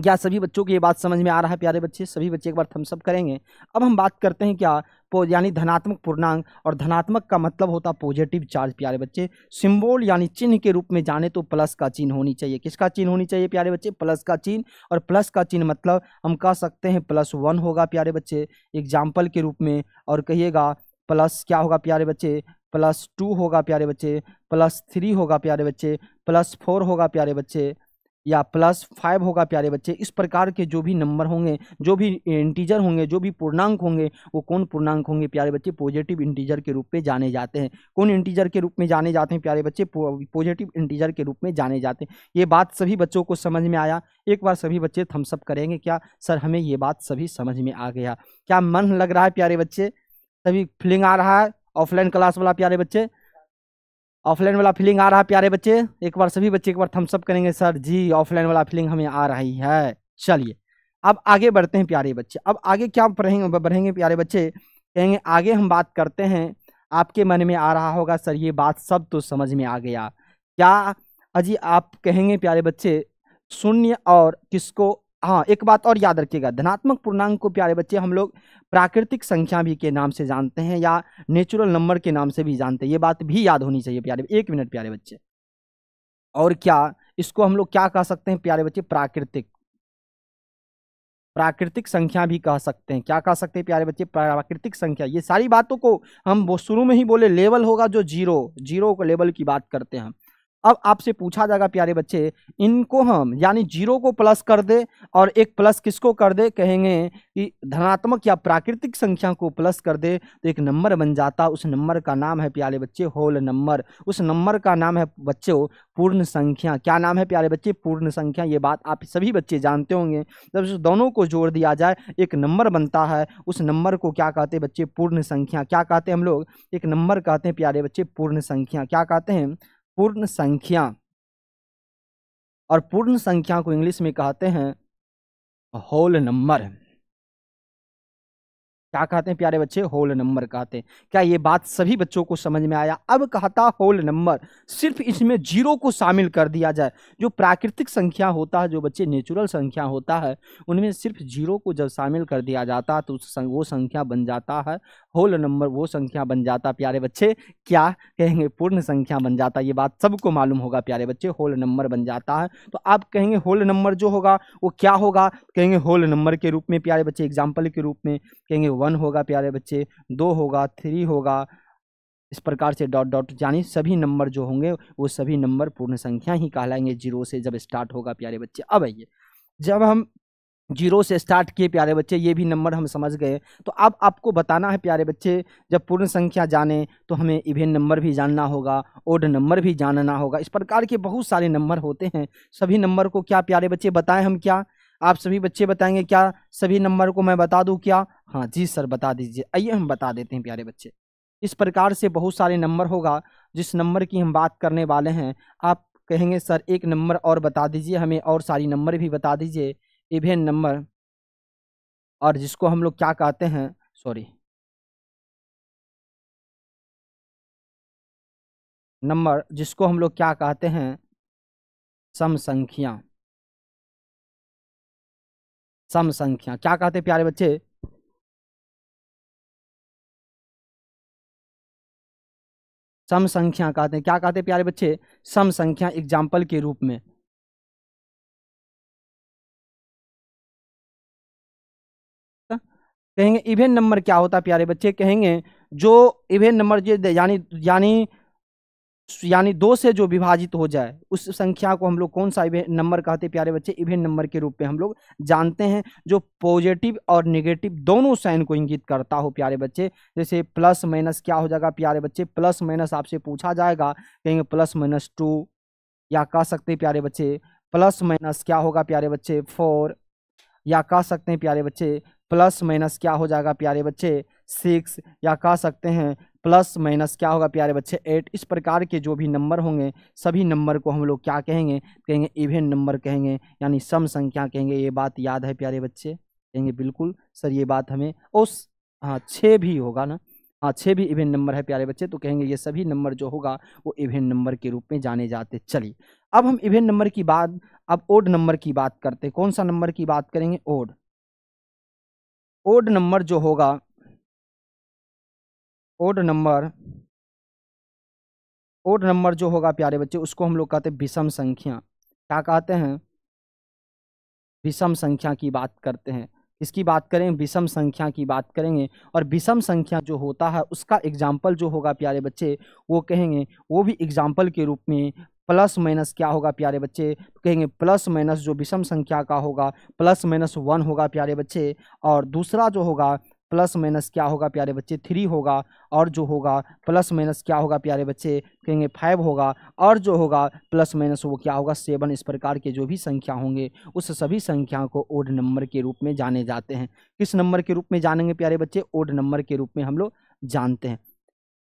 S1: क्या सभी बच्चों को ये बात समझ में आ रहा है प्यारे बच्चे सभी बच्चे एक बार थम्सअप करेंगे अब हम बात करते हैं क्या यानी धनात्मक पूर्णांग और धनात्मक का मतलब होता पॉजिटिव चार्ज प्यारे बच्चे सिंबल यानी चिन्ह के रूप में जाने तो प्लस का चिन्ह होनी चाहिए किसका चिन्ह होनी चाहिए प्यारे बच्चे प्लस का चिन्ह और प्लस का चिन्ह मतलब हम कह सकते हैं प्लस वन होगा प्यारे बच्चे एग्जाम्पल के रूप में और कहिएगा प्लस क्या होगा प्यारे बच्चे प्लस टू होगा प्यारे बच्चे प्लस थ्री होगा प्यारे बच्चे प्लस फोर होगा प्यारे बच्चे या प्लस फाइव होगा प्यारे बच्चे इस प्रकार के जो भी नंबर होंगे जो भी इंटीजर होंगे जो भी पूर्णांक होंगे वो कौन पूर्णांक होंगे प्यारे बच्चे पॉजिटिव इंटीजर के रूप में जाने जाते हैं कौन इंटीजर के रूप में जाने जाते हैं प्यारे बच्चे पॉजिटिव इंटीजर के रूप में जाने जाते हैं ये बात सभी बच्चों को समझ में आया एक बार सभी बच्चे थम्सअप करेंगे क्या सर हमें ये बात सभी समझ में आ गया क्या मन लग रहा है प्यारे बच्चे सभी फीलिंग आ रहा है ऑफलाइन क्लास वाला प्यारे बच्चे ऑफलाइन वाला फीलिंग आ रहा है प्यारे बच्चे एक बार सभी बच्चे एक बार थम्सअप करेंगे सर जी ऑफलाइन वाला फीलिंग हमें आ रही है चलिए अब आगे बढ़ते हैं प्यारे बच्चे अब आगे क्या पढ़ेंगे बढ़ेंगे प्यारे बच्चे कहेंगे आगे हम बात करते हैं आपके मन में आ रहा होगा सर ये बात सब तो समझ में आ गया क्या अजी आप कहेंगे प्यारे बच्चे शून्य और किसको हाँ एक बात और याद रखिएगा धनात्मक पूर्णांक को प्यारे बच्चे हम लोग प्राकृतिक संख्या भी के नाम से जानते हैं या नेचुरल नंबर के नाम से भी जानते हैं ये बात भी याद होनी चाहिए प्यारे एक मिनट प्यारे बच्चे और क्या इसको हम लोग क्या कह सकते हैं प्यारे बच्चे प्राकृतिक प्राकृतिक संख्या भी कह सकते हैं क्या कह सकते हैं प्यारे बच्चे प्राकृतिक संख्या ये सारी बातों को हम शुरू में ही बोले लेवल होगा जो जीरो जीरो को लेवल की बात करते हैं अब आपसे पूछा जाएगा प्यारे बच्चे इनको हम यानी जीरो को प्लस कर दे और एक प्लस किसको कर दे कहेंगे कि धनात्मक या प्राकृतिक संख्या को प्लस कर दे तो एक नंबर बन जाता उस नंबर का नाम है प्यारे बच्चे होल नंबर उस नंबर का नाम है बच्चों पूर्ण संख्या क्या नाम है प्यारे बच्चे पूर्ण संख्या ये बात आप सभी बच्चे जानते होंगे जब उस दोनों को जोड़ दिया जाए एक नंबर बनता है उस नंबर को क्या कहते हैं बच्चे पूर्ण संख्या क्या कहते हैं हम लोग एक नंबर कहते हैं प्यारे बच्चे पूर्ण संख्या क्या कहते हैं पूर्ण संख्या
S2: और पूर्ण संख्या को इंग्लिश में कहते हैं होल नंबर क्या कहते हैं प्यारे बच्चे होल नंबर कहते हैं
S1: क्या ये बात सभी बच्चों को समझ में आया अब कहता होल नंबर सिर्फ इसमें जीरो को शामिल कर दिया जाए जो प्राकृतिक संख्या होता है जो बच्चे नेचुरल संख्या होता है उनमें सिर्फ जीरो को जब शामिल कर दिया जाता है तो वो संख्या बन जाता है होल नंबर वो संख्या बन जाता प्यारे बच्चे क्या कहेंगे पूर्ण संख्या बन जाता ये बात सबको मालूम होगा प्यारे बच्चे होल नंबर बन जाता है तो आप कहेंगे होल नंबर जो होगा वो क्या होगा कहेंगे होल नंबर के रूप में प्यारे बच्चे एग्जाम्पल के रूप में कहेंगे वन होगा प्यारे बच्चे दो होगा थ्री होगा इस प्रकार से डॉट डॉट यानी सभी नंबर जो होंगे वो सभी नंबर पूर्ण संख्या ही कहलाएंगे जीरो से जब स्टार्ट होगा प्यारे बच्चे अब आइए जब हम जीरो से स्टार्ट किए प्यारे बच्चे ये भी नंबर हम समझ गए तो अब आपको बताना है प्यारे बच्चे जब पूर्ण संख्या जाने तो हमें इवेन नंबर भी जानना होगा ओड नंबर भी जानना होगा इस प्रकार के बहुत सारे नंबर होते हैं सभी नंबर को क्या प्यारे बच्चे बताएं हम क्या आप सभी बच्चे बताएंगे क्या सभी नंबर को मैं बता दूँ क्या हाँ जी सर बता दीजिए आइए हम बता देते हैं प्यारे बच्चे इस प्रकार से बहुत सारे नंबर होगा जिस नंबर की हम बात करने वाले हैं आप कहेंगे सर एक नंबर और बता दीजिए हमें और सारी नंबर भी बता दीजिए इवेन नंबर
S2: और जिसको हम लोग क्या कहते हैं सॉरी नंबर जिसको हम लोग क्या कहते हैं सम संख्या सम संख्या क्या कहते हैं प्यारे बच्चे सम संख्या कहते हैं क्या कहते हैं प्यारे बच्चे सम संख्या एग्जाम्पल के रूप में कहेंगे इवेंट नंबर क्या होता है प्यारे बच्चे कहेंगे जो
S1: इवेंट नंबर यानी यानी यानी दो से जो विभाजित हो जाए उस संख्या को हम लोग कौन सा इवेंट नंबर कहते हैं प्यारे बच्चे इवेंट नंबर के रूप में हम लोग जानते हैं जो पॉजिटिव और निगेटिव दोनों साइन को इंगित करता हो प्यारे बच्चे जैसे प्लस माइनस क्या हो जाएगा प्यारे बच्चे प्लस माइनस आपसे पूछा जाएगा कहेंगे प्लस माइनस टू या कह सकते हैं प्यारे बच्चे प्लस माइनस क्या होगा प्यारे बच्चे फोर या कह सकते हैं प्यारे बच्चे प्लस माइनस क्या हो जाएगा प्यारे बच्चे सिक्स या कह सकते हैं प्लस माइनस क्या होगा प्यारे बच्चे एट इस प्रकार के जो भी नंबर होंगे सभी नंबर को हम लोग क्या कहेंगे कहेंगे इवेंट नंबर कहेंगे यानी सम संख्या कहेंगे ये बात याद है प्यारे बच्चे कहेंगे बिल्कुल सर ये बात हमें उस हाँ छः भी होगा ना हाँ छः भी इवेंट नंबर है प्यारे बच्चे तो कहेंगे ये सभी नंबर जो होगा वो इवेन नंबर के रूप में जाने जाते चलिए अब हम इवेंट नंबर की बात अब ओड नंबर की बात करते कौन सा नंबर की बात करेंगे ओड
S2: ओड नंबर जो होगा ओड नंबर ओड नंबर जो होगा प्यारे बच्चे उसको हम लोग कहते हैं
S1: विषम संख्या क्या कहते हैं विषम संख्या की बात करते हैं इसकी बात करें विषम संख्या की बात करेंगे और विषम संख्या जो होता है उसका एग्जाम्पल जो होगा प्यारे बच्चे वो कहेंगे वो भी एग्जाम्पल के रूप में प्लस माइनस क्या होगा प्यारे बच्चे तो कहेंगे प्लस माइनस जो विषम संख्या का होगा प्लस माइनस वन होगा प्यारे बच्चे और दूसरा जो होगा प्लस माइनस क्या होगा प्यारे बच्चे थ्री होगा और जो होगा प्लस माइनस क्या होगा प्यारे बच्चे कहेंगे फाइव होगा और जो होगा प्लस माइनस वो क्या होगा सेवन इस प्रकार के जो भी संख्या होंगे उस सभी संख्या को ओड नंबर के रूप में जाने जाते हैं किस नंबर के रूप में जानेंगे प्यारे बच्चे ओड नंबर के रूप में हम लोग जानते हैं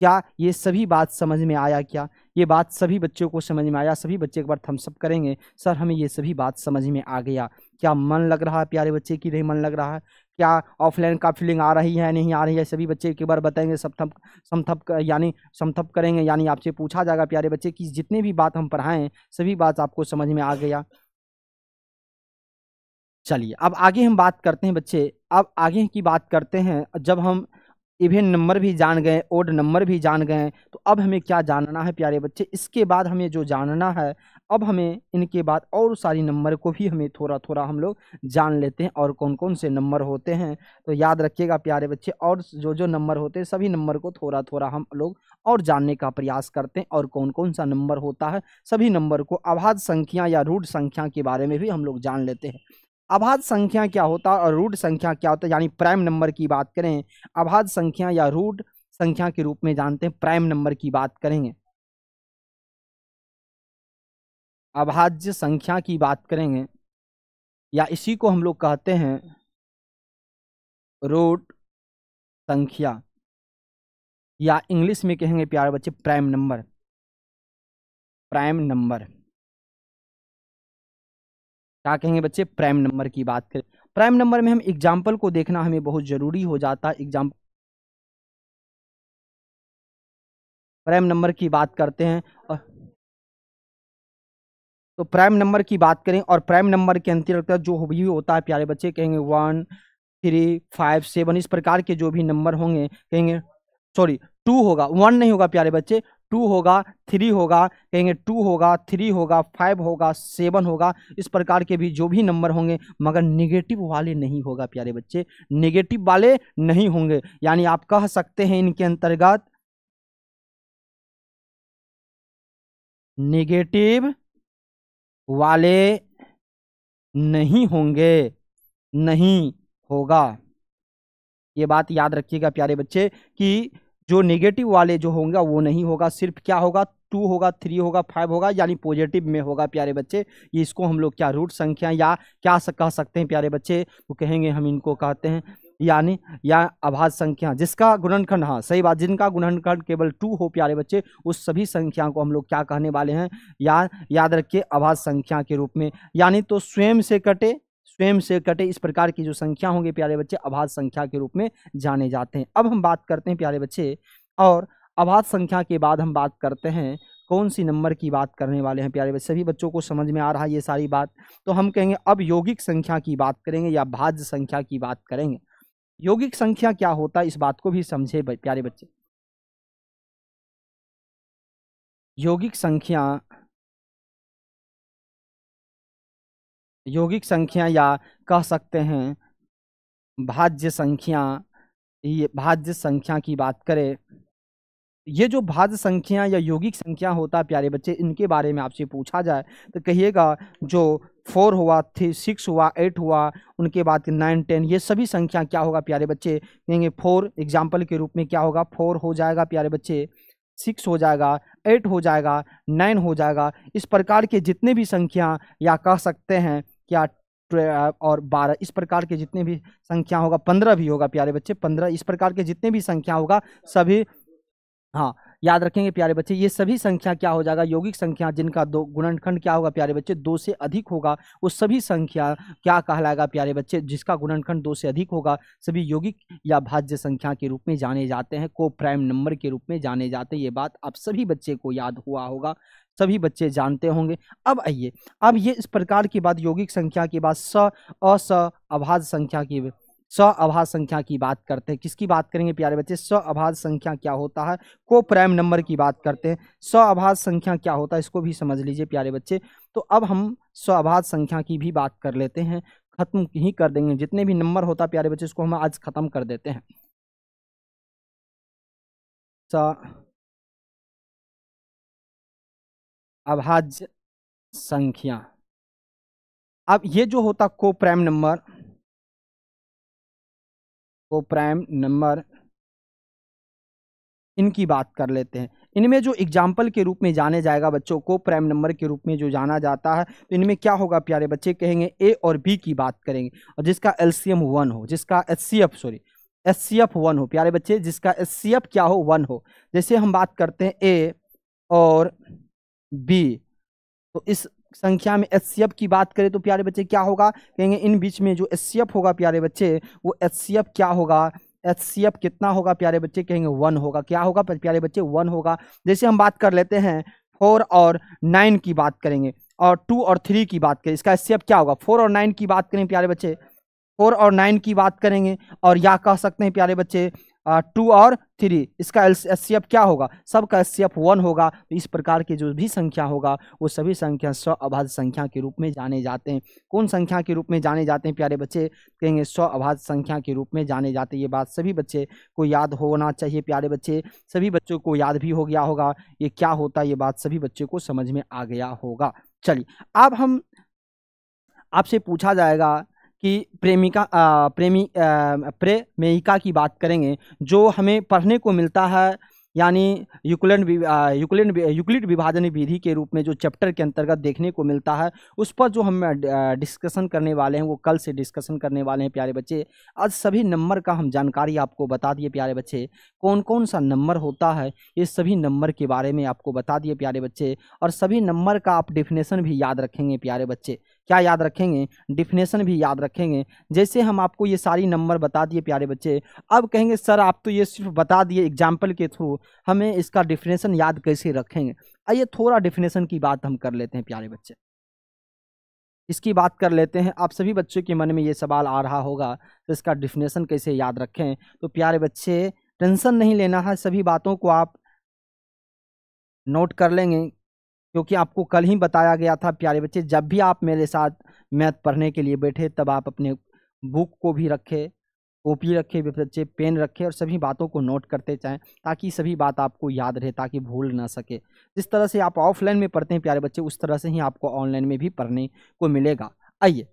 S1: क्या ये सभी बात समझ में आया क्या ये बात सभी बच्चों को समझ में आया सभी बच्चे एक बार थम्सअप करेंगे सर हमें ये सभी बात समझ में आ गया क्या मन लग रहा है प्यारे बच्चे की नहीं मन लग रहा है क्या ऑफलाइन का फीलिंग आ रही है नहीं आ रही है सभी बच्चे एक बार बताएंगे सब थप समथप यानी समथप करेंगे यानी आपसे पूछा जाएगा प्यारे बच्चे की जितनी भी बात हम पढ़ाएँ सभी बात आपको समझ में आ गया चलिए अब आगे हम बात करते हैं बच्चे अब आगे की बात करते हैं जब हम इवेंट नंबर भी जान गए ओड नंबर भी जान गए तो अब हमें क्या जानना है प्यारे बच्चे इसके बाद हमें जो जानना है अब हमें इनके बाद और सारी नंबर को भी हमें थोड़ा थोड़ा हम लोग जान लेते हैं और कौन कौन से नंबर होते हैं तो याद रखिएगा प्यारे बच्चे और जो जो नंबर होते हैं सभी नंबर को थोड़ा थोड़ा हम लोग और जानने का प्रयास करते हैं और कौन कौन सा नंबर होता है सभी नंबर को अभाज्य संख्या या रूढ़ संख्या के बारे में भी हम लोग जान लेते हैं अभाज संख्या क्या होता है और रूट संख्या क्या होता है यानी प्राइम नंबर की बात करें अभाज संख्या या रूट संख्या के रूप में जानते हैं प्राइम नंबर की बात करेंगे
S2: अभाज्य संख्या की बात करेंगे या इसी को हम लोग कहते हैं रूट संख्या या इंग्लिश में कहेंगे प्यारे बच्चे प्राइम नंबर प्राइम नंबर क्या कहेंगे बच्चे प्राइम नंबर की बात करें प्राइम नंबर में हम एग्जाम्पल को देखना हमें बहुत ज़रूरी हो जाता है एग्जाम्पल प्राइम नंबर की बात करते हैं और
S1: तो प्राइम नंबर की बात करें और प्राइम नंबर के अंतर्गत जो भी होता है प्यारे बच्चे कहेंगे वन थ्री फाइव सेवन इस प्रकार के जो भी नंबर होंगे कहेंगे सॉरी टू होगा वन नहीं होगा प्यारे बच्चे टू होगा थ्री होगा कहेंगे टू होगा थ्री होगा फाइव होगा सेवन होगा इस प्रकार के भी जो भी नंबर होंगे मगर नेगेटिव वाले नहीं होगा प्यारे बच्चे नेगेटिव वाले नहीं होंगे यानी आप कह सकते हैं इनके अंतर्गत
S2: नेगेटिव वाले नहीं होंगे नहीं
S1: होगा ये बात याद रखिएगा प्यारे बच्चे कि जो नेगेटिव वाले जो होंगे वो नहीं होगा सिर्फ क्या होगा टू होगा थ्री होगा फाइव होगा यानी पॉजिटिव में होगा प्यारे बच्चे ये इसको हम लोग क्या रूट संख्या या क्या कह सकते हैं प्यारे बच्चे वो कहेंगे हम इनको कहते हैं यानी या अभाज संख्या जिसका गुणनखंड हाँ सही बात जिनका गुणनखंड केवल टू हो प्यारे बच्चे उस सभी संख्या को हम लोग क्या कहने वाले हैं या याद रखिए अभाज संख्या के रूप में यानी तो स्वयं से कटे स्वयं से कटे इस प्रकार की जो संख्या होंगे प्यारे बच्चे अभाज संख्या के रूप में जाने जाते हैं अब हम बात करते हैं प्यारे बच्चे और अभाज संख्या के बाद हम बात करते हैं कौन सी नंबर की बात करने वाले हैं प्यारे बच्चे सभी बच्चों को समझ में आ रहा है ये सारी बात तो हम कहेंगे अब यौगिक संख्या की बात करेंगे या भाज्य
S2: संख्या की बात करेंगे यौगिक संख्या क्या होता है इस बात को भी समझे प्यारे बच्चे यौगिक संख्या यौगिक संख्या या कह सकते हैं
S1: भाज्य संख्या ये भाज्य संख्या की बात करें ये जो भाज्य संख्या या यौगिक संख्या होता है प्यारे बच्चे इनके बारे में आपसे पूछा जाए तो कहिएगा जो फोर हुआ थ्री सिक्स हुआ एट हुआ उनके बाद नाइन टेन ये सभी संख्या क्या होगा प्यारे बच्चे कहेंगे फोर एग्जाम्पल के रूप में क्या होगा फोर हो जाएगा प्यारे बच्चे सिक्स हो जाएगा एट हो जाएगा नाइन हो जाएगा इस प्रकार के जितने भी संख्या या कह सकते हैं क्या और बारह इस प्रकार के जितने भी संख्या होगा पंद्रह भी होगा प्यारे बच्चे पंद्रह इस प्रकार के जितने भी संख्या होगा सभी हाँ याद रखेंगे प्यारे बच्चे ये सभी संख्या क्या हो जाएगा यौगिक संख्या जिनका दो गुणनखंड क्या होगा प्यारे बच्चे दो से अधिक होगा वो सभी संख्या क्या कहलाएगा प्यारे बच्चे जिसका गुणनखंड दो से अधिक होगा सभी यौगिक या भाज्य संख्या के रूप में जाने जाते हैं को प्राइम नंबर के रूप में जाने जाते हैं ये बात आप सभी बच्चे को याद हुआ होगा सभी बच्चे जानते होंगे अब आइए अब ये इस प्रकार की बात यौगिक संख्या की बात स अस अभाज संख्या की स अभाज संख्या की बात करते हैं किसकी बात करेंगे प्यारे बच्चे स अभाज संख्या क्या होता है को प्राइम नंबर की बात करते हैं स अभाज संख्या क्या होता है इसको भी समझ लीजिए प्यारे बच्चे तो अब हम स अभाज संख्या की भी बात कर लेते हैं खत्म ही कर देंगे जितने भी
S2: नंबर होता है प्यारे बच्चे इसको हम आज खत्म कर देते हैं सा अभाज्य संख्या अब ये जो होता को प्राइम नंबर को प्राइम नंबर
S1: इनकी बात कर लेते हैं इनमें जो एग्जाम्पल के रूप में जाने जाएगा बच्चों को प्राइम नंबर के रूप में जो जाना जाता है तो इनमें क्या होगा प्यारे बच्चे कहेंगे ए और बी की बात करेंगे और जिसका एल सी एम वन हो जिसका H C F sorry H C F one हो प्यारे बच्चे जिसका एच सी एफ क्या हो वन हो जैसे हम बात करते हैं ए और बी तो इस संख्या में एस की बात करें तो प्यारे बच्चे क्या होगा कहेंगे इन बीच में जो एस होगा प्यारे बच्चे वो एच क्या होगा एच सी एफ कितना होगा प्यारे बच्चे कहेंगे वन होगा क्या होगा प्यारे बच्चे वन होगा जैसे हम बात कर लेते हैं फोर और नाइन की बात करेंगे और टू और थ्री की बात करें इसका एस क्या होगा फोर और नाइन की बात करें प्यारे बच्चे फोर और नाइन की बात करेंगे और या कह सकते हैं प्यारे बच्चे टू और थ्री इसका एस क्या होगा सबका एस वन होगा तो इस प्रकार के जो भी संख्या होगा वो सभी संख्या स्व अभाज्य संख्या के रूप में जाने जाते हैं कौन संख्या के रूप में जाने जाते हैं प्यारे बच्चे कहेंगे स्व अभाज्य संख्या के रूप में जाने जाते हैं ये बात सभी बच्चे को याद होना चाहिए प्यारे बच्चे सभी बच्चों को याद भी हो गया होगा ये क्या होता है ये बात सभी बच्चों को समझ में आ गया होगा चलिए अब हम आपसे पूछा जाएगा की प्रेमिका आ, प्रेमी प्रेमेयिका की बात करेंगे जो हमें पढ़ने को मिलता है यानी यूक्लिड यूक्लिड यूक्लिड विभाजन विधि के रूप में जो चैप्टर के अंतर्गत देखने को मिलता है उस पर जो हम डिस्कशन करने वाले हैं वो कल से डिस्कशन करने वाले हैं प्यारे बच्चे आज सभी नंबर का हम जानकारी आपको बता दिए प्यारे बच्चे कौन कौन सा नंबर होता है ये सभी नंबर के बारे में आपको बता दिए प्यारे बच्चे और सभी नंबर का आप डिफिनेशन भी याद रखेंगे प्यारे बच्चे क्या याद रखेंगे डिफिनेशन भी याद रखेंगे जैसे हम आपको ये सारी नंबर बता दिए प्यारे बच्चे अब कहेंगे सर आप तो ये सिर्फ बता दिए एग्जाम्पल के थ्रू हमें इसका डिफिनेशन याद कैसे रखेंगे आइए थोड़ा डिफिनेशन की बात हम कर लेते हैं प्यारे बच्चे इसकी बात कर लेते हैं आप सभी बच्चों के मन में ये सवाल आ रहा होगा तो इसका डिफिनेशन कैसे याद रखें तो प्यारे बच्चे टेंशन नहीं लेना है सभी बातों को आप नोट कर लेंगे क्योंकि आपको कल ही बताया गया था प्यारे बच्चे जब भी आप मेरे साथ मैथ पढ़ने के लिए बैठे तब आप अपने बुक को भी रखें कॉपी रखे बच्चे पेन रखे और सभी बातों को नोट करते जाएँ ताकि सभी बात आपको याद रहे ताकि भूल ना सके जिस तरह से आप ऑफलाइन में पढ़ते हैं प्यारे बच्चे उस तरह से ही आपको ऑनलाइन में भी पढ़ने को मिलेगा आइए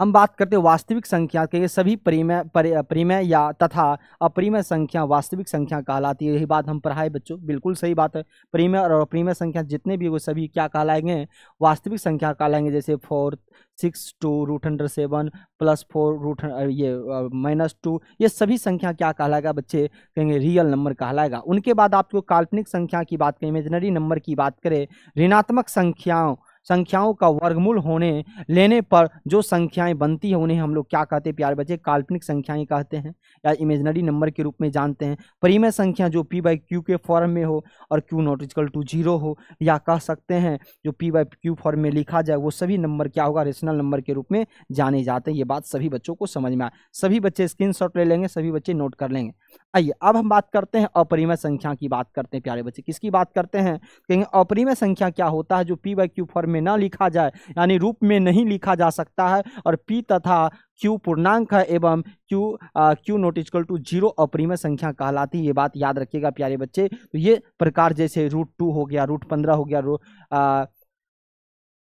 S1: हम बात करते हैं वास्तविक संख्या के सभी परिमय परिमय या तथा अपरिमय संख्या वास्तविक संख्या कहलाती है यही बात हम पढ़ाए बच्चों बिल्कुल सही बात है परिमय और अपरिमय संख्या जितने भी वो सभी क्या कहलाएंगे वास्तविक संख्या कहलाएंगे जैसे four six two root under seven plus four root ये माइनस टू ये सभी संख्या क्या कहलाएगा बच्चे कहेंगे रियल नंबर कहलाएगा उनके बाद आपको काल्पनिक संख्या की बात करें इमेजनरी नंबर की बात करें ऋणात्मक संख्याओं संख्याओं का वर्गमूल होने लेने पर जो संख्याएं बनती हैं उन्हें हम लोग क्या कहते हैं प्यारे बच्चे काल्पनिक संख्याएं कहते हैं या इमेजनरी नंबर के रूप में जानते हैं परिमय संख्या जो पी बाई क्यू के फॉर्म में हो और Q not equal to zero हो या कह सकते हैं जो पी बाई क्यू फॉर्म में लिखा जाए वो सभी नंबर क्या होगा रेशनल नंबर के रूप में जाने जाते हैं ये बात सभी बच्चों को समझ में आए सभी बच्चे स्क्रीन ले लेंगे सभी बच्चे नोट कर लेंगे आइए अब हम बात करते हैं अपरिमय संख्या की बात करते हैं प्यारे बच्चे किसकी बात करते हैं कहेंगे अपरिमय संख्या क्या होता है जो पी बाई क्यू फॉर्म में ना लिखा जाए यानी रूप में नहीं लिखा जा सकता है और पी तथा क्यू पूर्णांक है एवं Q Q not equal to zero अपरिमय संख्या कहलाती है ये बात याद रखिएगा प्यारे बच्चे तो ये प्रकार जैसे रूट टू हो गया रूट पंद्रह हो गया रू आ,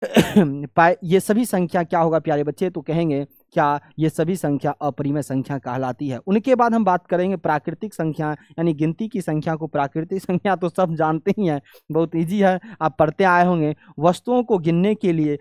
S1: ये सभी संख्या क्या होगा प्यारे बच्चे तो कहेंगे क्या ये सभी संख्या अपरिमेय संख्या कहलाती है उनके बाद हम बात करेंगे प्राकृतिक संख्या यानी गिनती की संख्या को प्राकृतिक संख्या तो सब जानते ही हैं बहुत ईजी है आप पढ़ते आए होंगे वस्तुओं को गिनने के लिए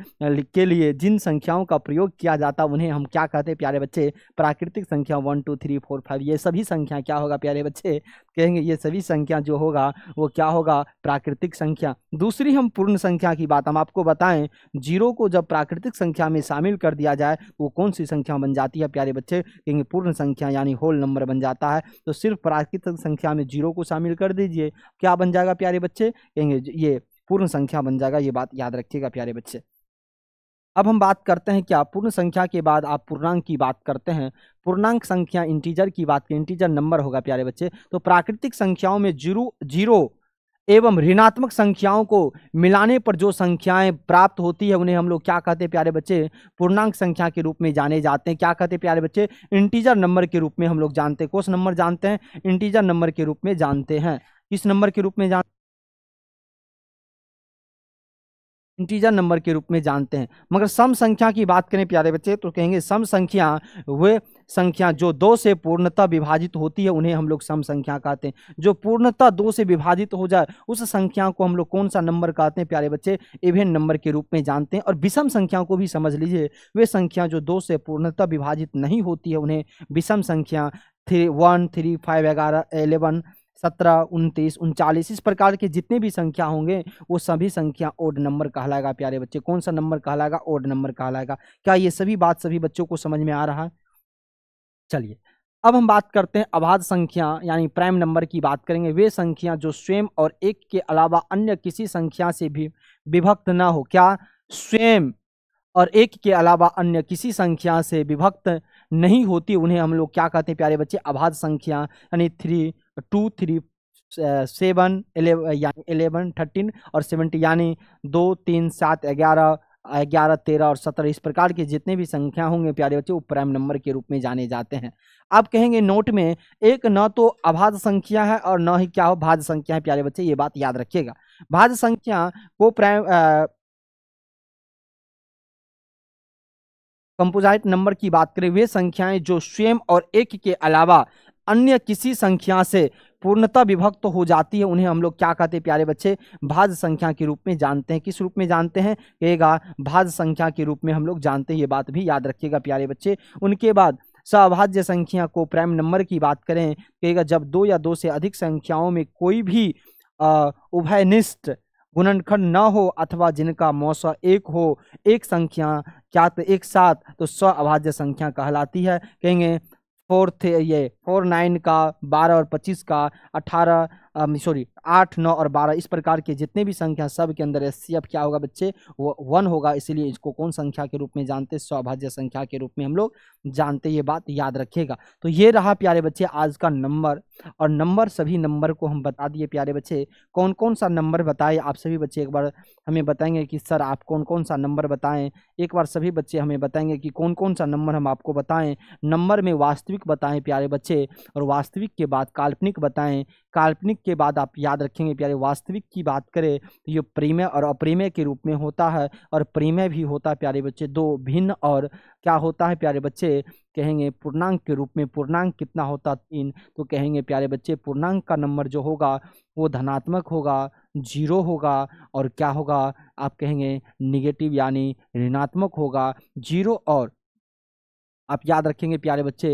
S1: के लिए जिन संख्याओं का प्रयोग किया जाता उन्हें हम क्या कहते हैं प्यारे बच्चे प्राकृतिक संख्या one two three four five ये सभी संख्या क्या होगा प्यारे बच्चे कहेंगे ये सभी संख्या जो होगा वो क्या होगा प्राकृतिक संख्या दूसरी हम पूर्ण संख्या की बात हम आपको बताएं जीरो को जब प्राकृतिक संख्या में शामिल कर दिया जाए वो कौन सी संख्या बन जाती है प्यारे बच्चे कहेंगे पूर्ण संख्या यानी होल नंबर बन जाता है तो सिर्फ प्राकृतिक संख्या में जीरो को शामिल कर दीजिए क्या बन जाएगा प्यारे बच्चे कहेंगे ये पूर्ण संख्या बन जाएगा ये बात याद रखिएगा प्यारे बच्चे अब हम बात करते हैं क्या पूर्ण संख्या के बाद आप पूर्णांक की बात करते हैं पूर्णांक संख्या इंटीजर की बात करें इंटीजर नंबर होगा प्यारे बच्चे तो प्राकृतिक संख्याओं में जीरो जीरो एवं ऋणात्मक संख्याओं को मिलाने पर जो संख्याएं प्राप्त होती है उन्हें हम लोग क्या कहते हैं प्यारे बच्चे पूर्णांक संख्या के रूप में जाने जाते हैं क्या कहते हैं प्यारे बच्चे इंटीजर नंबर के रूप में हम लोग जानते हैं कोस नंबर जानते हैं इंटीजर नंबर के रूप में जानते हैं किस नंबर के रूप में जानते इंटीजर नंबर के रूप में जानते हैं मगर सम संख्या की बात करें प्यारे बच्चे तो कहेंगे सम संख्या वे संख्या जो दो से पूर्णतः विभाजित होती है उन्हें हम लोग सम संख्या कहते हैं जो पूर्णतः दो से विभाजित हो जाए उस संख्या को हम लोग कौन सा नंबर कहते हैं प्यारे बच्चे इवेन नंबर के रूप में जानते हैं और विषम संख्या को भी समझ लीजिए वे संख्या जो दो से पूर्णतः विभाजित नहीं होती है उन्हें विषम संख्या थ्री वन थ्री फाइव ग्यारह एलेवन सत्रह उनतीस उनचालीस इस प्रकार के जितने भी संख्या होंगे वो सभी संख्या ओड नंबर कहलाएगा प्यारे बच्चे कौन सा नंबर कहलाएगा ओड नंबर कहलाएगा क्या ये सभी बात सभी बच्चों को समझ में आ रहा है चलिए अब हम बात करते हैं अबाध संख्या यानी प्राइम नंबर की बात करेंगे वे संख्या जो स्वयं और एक के अलावा अन्य किसी संख्या से भी विभक्त ना हो क्या स्वयं और एक के अलावा अन्य किसी संख्या से विभक्त नहीं होती उन्हें हम लोग क्या कहते हैं प्यारे बच्चे अबाध संख्या यानी three two three seven eleven thirteen और सेवेंटी यानी दो तीन सात ग्यारह ग्यारह तेरह और सत्रह इस प्रकार के जितने भी संख्या होंगे प्यारे बच्चे वो प्राइम नंबर के रूप में जाने जाते हैं आप कहेंगे नोट में एक न तो अभाज्य संख्या है और न ही क्या हो भाज्य संख्या है प्यारे बच्चे ये बात याद रखिएगा भाज्य संख्या को प्राइम कंपोजाइट नंबर की बात करें वे संख्याएं जो स्वयं और एक के अलावा अन्य किसी संख्या से पूर्णतः विभक्त हो जाती है उन्हें हम लोग क्या कहते हैं प्यारे बच्चे भाज्य संख्या के रूप में जानते हैं किस रूप में जानते हैं कहेगा भाज्य संख्या के रूप में हम लोग जानते हैं ये बात भी याद रखिएगा प्यारे बच्चे उनके बाद सभाज्य संख्या को प्राइम नंबर की बात करें कहेगा जब दो या दो से अधिक संख्याओं में कोई भी उभयनिष्ठ गुणनखंड न हो अथवा जिनका मौसम एक हो एक संख्या क्या तो एक साथ तो स्व अभाज्य संख्या कहलाती है कहेंगे फोर थे ये फोर नाइन का बारह और पच्चीस का अठारह सॉरी आठ नौ और बारह इस प्रकार के जितने भी संख्या सब के अंदर एस सी क्या होगा बच्चे वो वन होगा इसीलिए इसको कौन संख्या के रूप में जानते हैं सौभाज्य संख्या के रूप में हम लोग जानते ये बात याद रखिएगा तो ये रहा प्यारे बच्चे आज का नंबर और नंबर सभी नंबर को हम बता दिए प्यारे बच्चे कौन कौन सा नंबर बताए आप सभी बच्चे एक बार हमें बताएंगे कि सर आप कौन कौन सा नंबर बताएं एक बार सभी बच्चे हमें बताएंगे कि कौन कौन सा नंबर हम आपको बताएं नंबर में वास्तविक बताएं प्यारे बच्चे और वास्तविक के बाद काल्पनिक बताएं काल्पनिक के बाद आप याद रखेंगे प्यारे वास्तविक की बात करें तो ये प्रेमय और अप्रेमय के रूप में होता है और प्रेमय भी होता है प्यारे बच्चे दो भिन्न और क्या होता है प्यारे बच्चे कहेंगे पूर्णांक के रूप में पूर्णांक कितना होता तीन तो कहेंगे प्यारे बच्चे पूर्णांक का नंबर जो होगा वो धनात्मक होगा जीरो होगा और क्या होगा आप कहेंगे निगेटिव यानी ऋणात्मक होगा जीरो और आप याद रखेंगे प्यारे बच्चे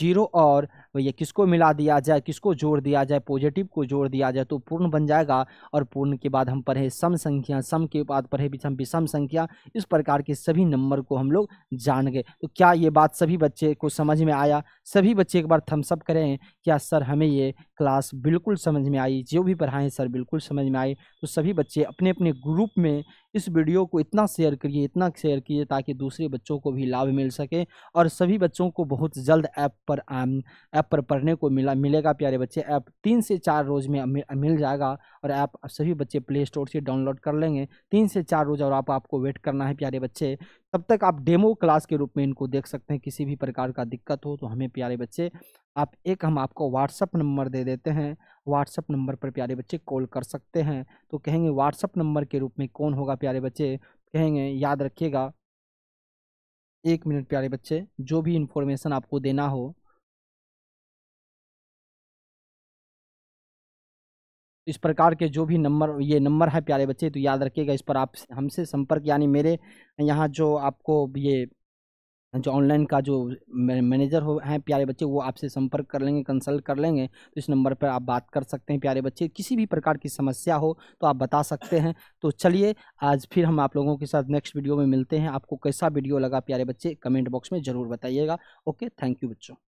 S1: जीरो और ये किसको मिला दिया जाए किसको जोड़ दिया जाए पॉजिटिव को जोड़ दिया जाए तो पूर्ण बन जाएगा और पूर्ण के बाद हम पढ़े सम संख्या सम के बाद पढ़े विषम विषम संख्या इस प्रकार के सभी नंबर को हम लोग जान गए तो क्या ये बात सभी बच्चे को समझ में आया सभी बच्चे एक बार थम्सअप करें क्या सर हमें ये क्लास बिल्कुल समझ में आई जो भी पढ़ाएं सर बिल्कुल समझ में आए तो सभी बच्चे अपने अपने ग्रुप में इस वीडियो को इतना शेयर करिए इतना शेयर कीजिए ताकि दूसरे बच्चों को भी लाभ मिल सके और सभी बच्चों को बहुत जल्द ऐप पर ऐप um, पर पढ़ने को मिला मिलेगा प्यारे बच्चे ऐप तीन से चार रोज़ में मिल जाएगा और ऐप सभी बच्चे प्ले स्टोर से डाउनलोड कर लेंगे तीन से चार रोज़ और आप आपको वेट करना है प्यारे बच्चे तब तक आप डेमो क्लास के रूप में इनको देख सकते हैं किसी भी प्रकार का दिक्कत हो तो हमें प्यारे बच्चे आप एक हम आपको व्हाट्सअप नंबर दे देते हैं व्हाट्सअप नंबर पर प्यारे बच्चे कॉल कर सकते हैं तो कहेंगे व्हाट्सअप नंबर के रूप में कौन होगा प्यारे बच्चे
S2: कहेंगे याद रखिएगा एक मिनट प्यारे बच्चे जो भी इन्फॉर्मेशन आपको देना हो इस प्रकार के जो भी नंबर ये नंबर है प्यारे बच्चे तो याद रखिएगा इस पर आप हमसे
S1: संपर्क यानी मेरे यहाँ जो आपको ये जो ऑनलाइन का जो मैनेजर हो हैं प्यारे बच्चे वो आपसे संपर्क कर लेंगे कंसल्ट कर लेंगे तो इस नंबर पर आप बात कर सकते हैं प्यारे बच्चे किसी भी प्रकार की समस्या हो तो आप बता सकते हैं तो चलिए आज फिर हम आप
S2: लोगों के साथ नेक्स्ट वीडियो में मिलते हैं आपको कैसा वीडियो लगा प्यारे बच्चे कमेंट बॉक्स में ज़रूर बताइएगा ओके थैंक यू बच्चों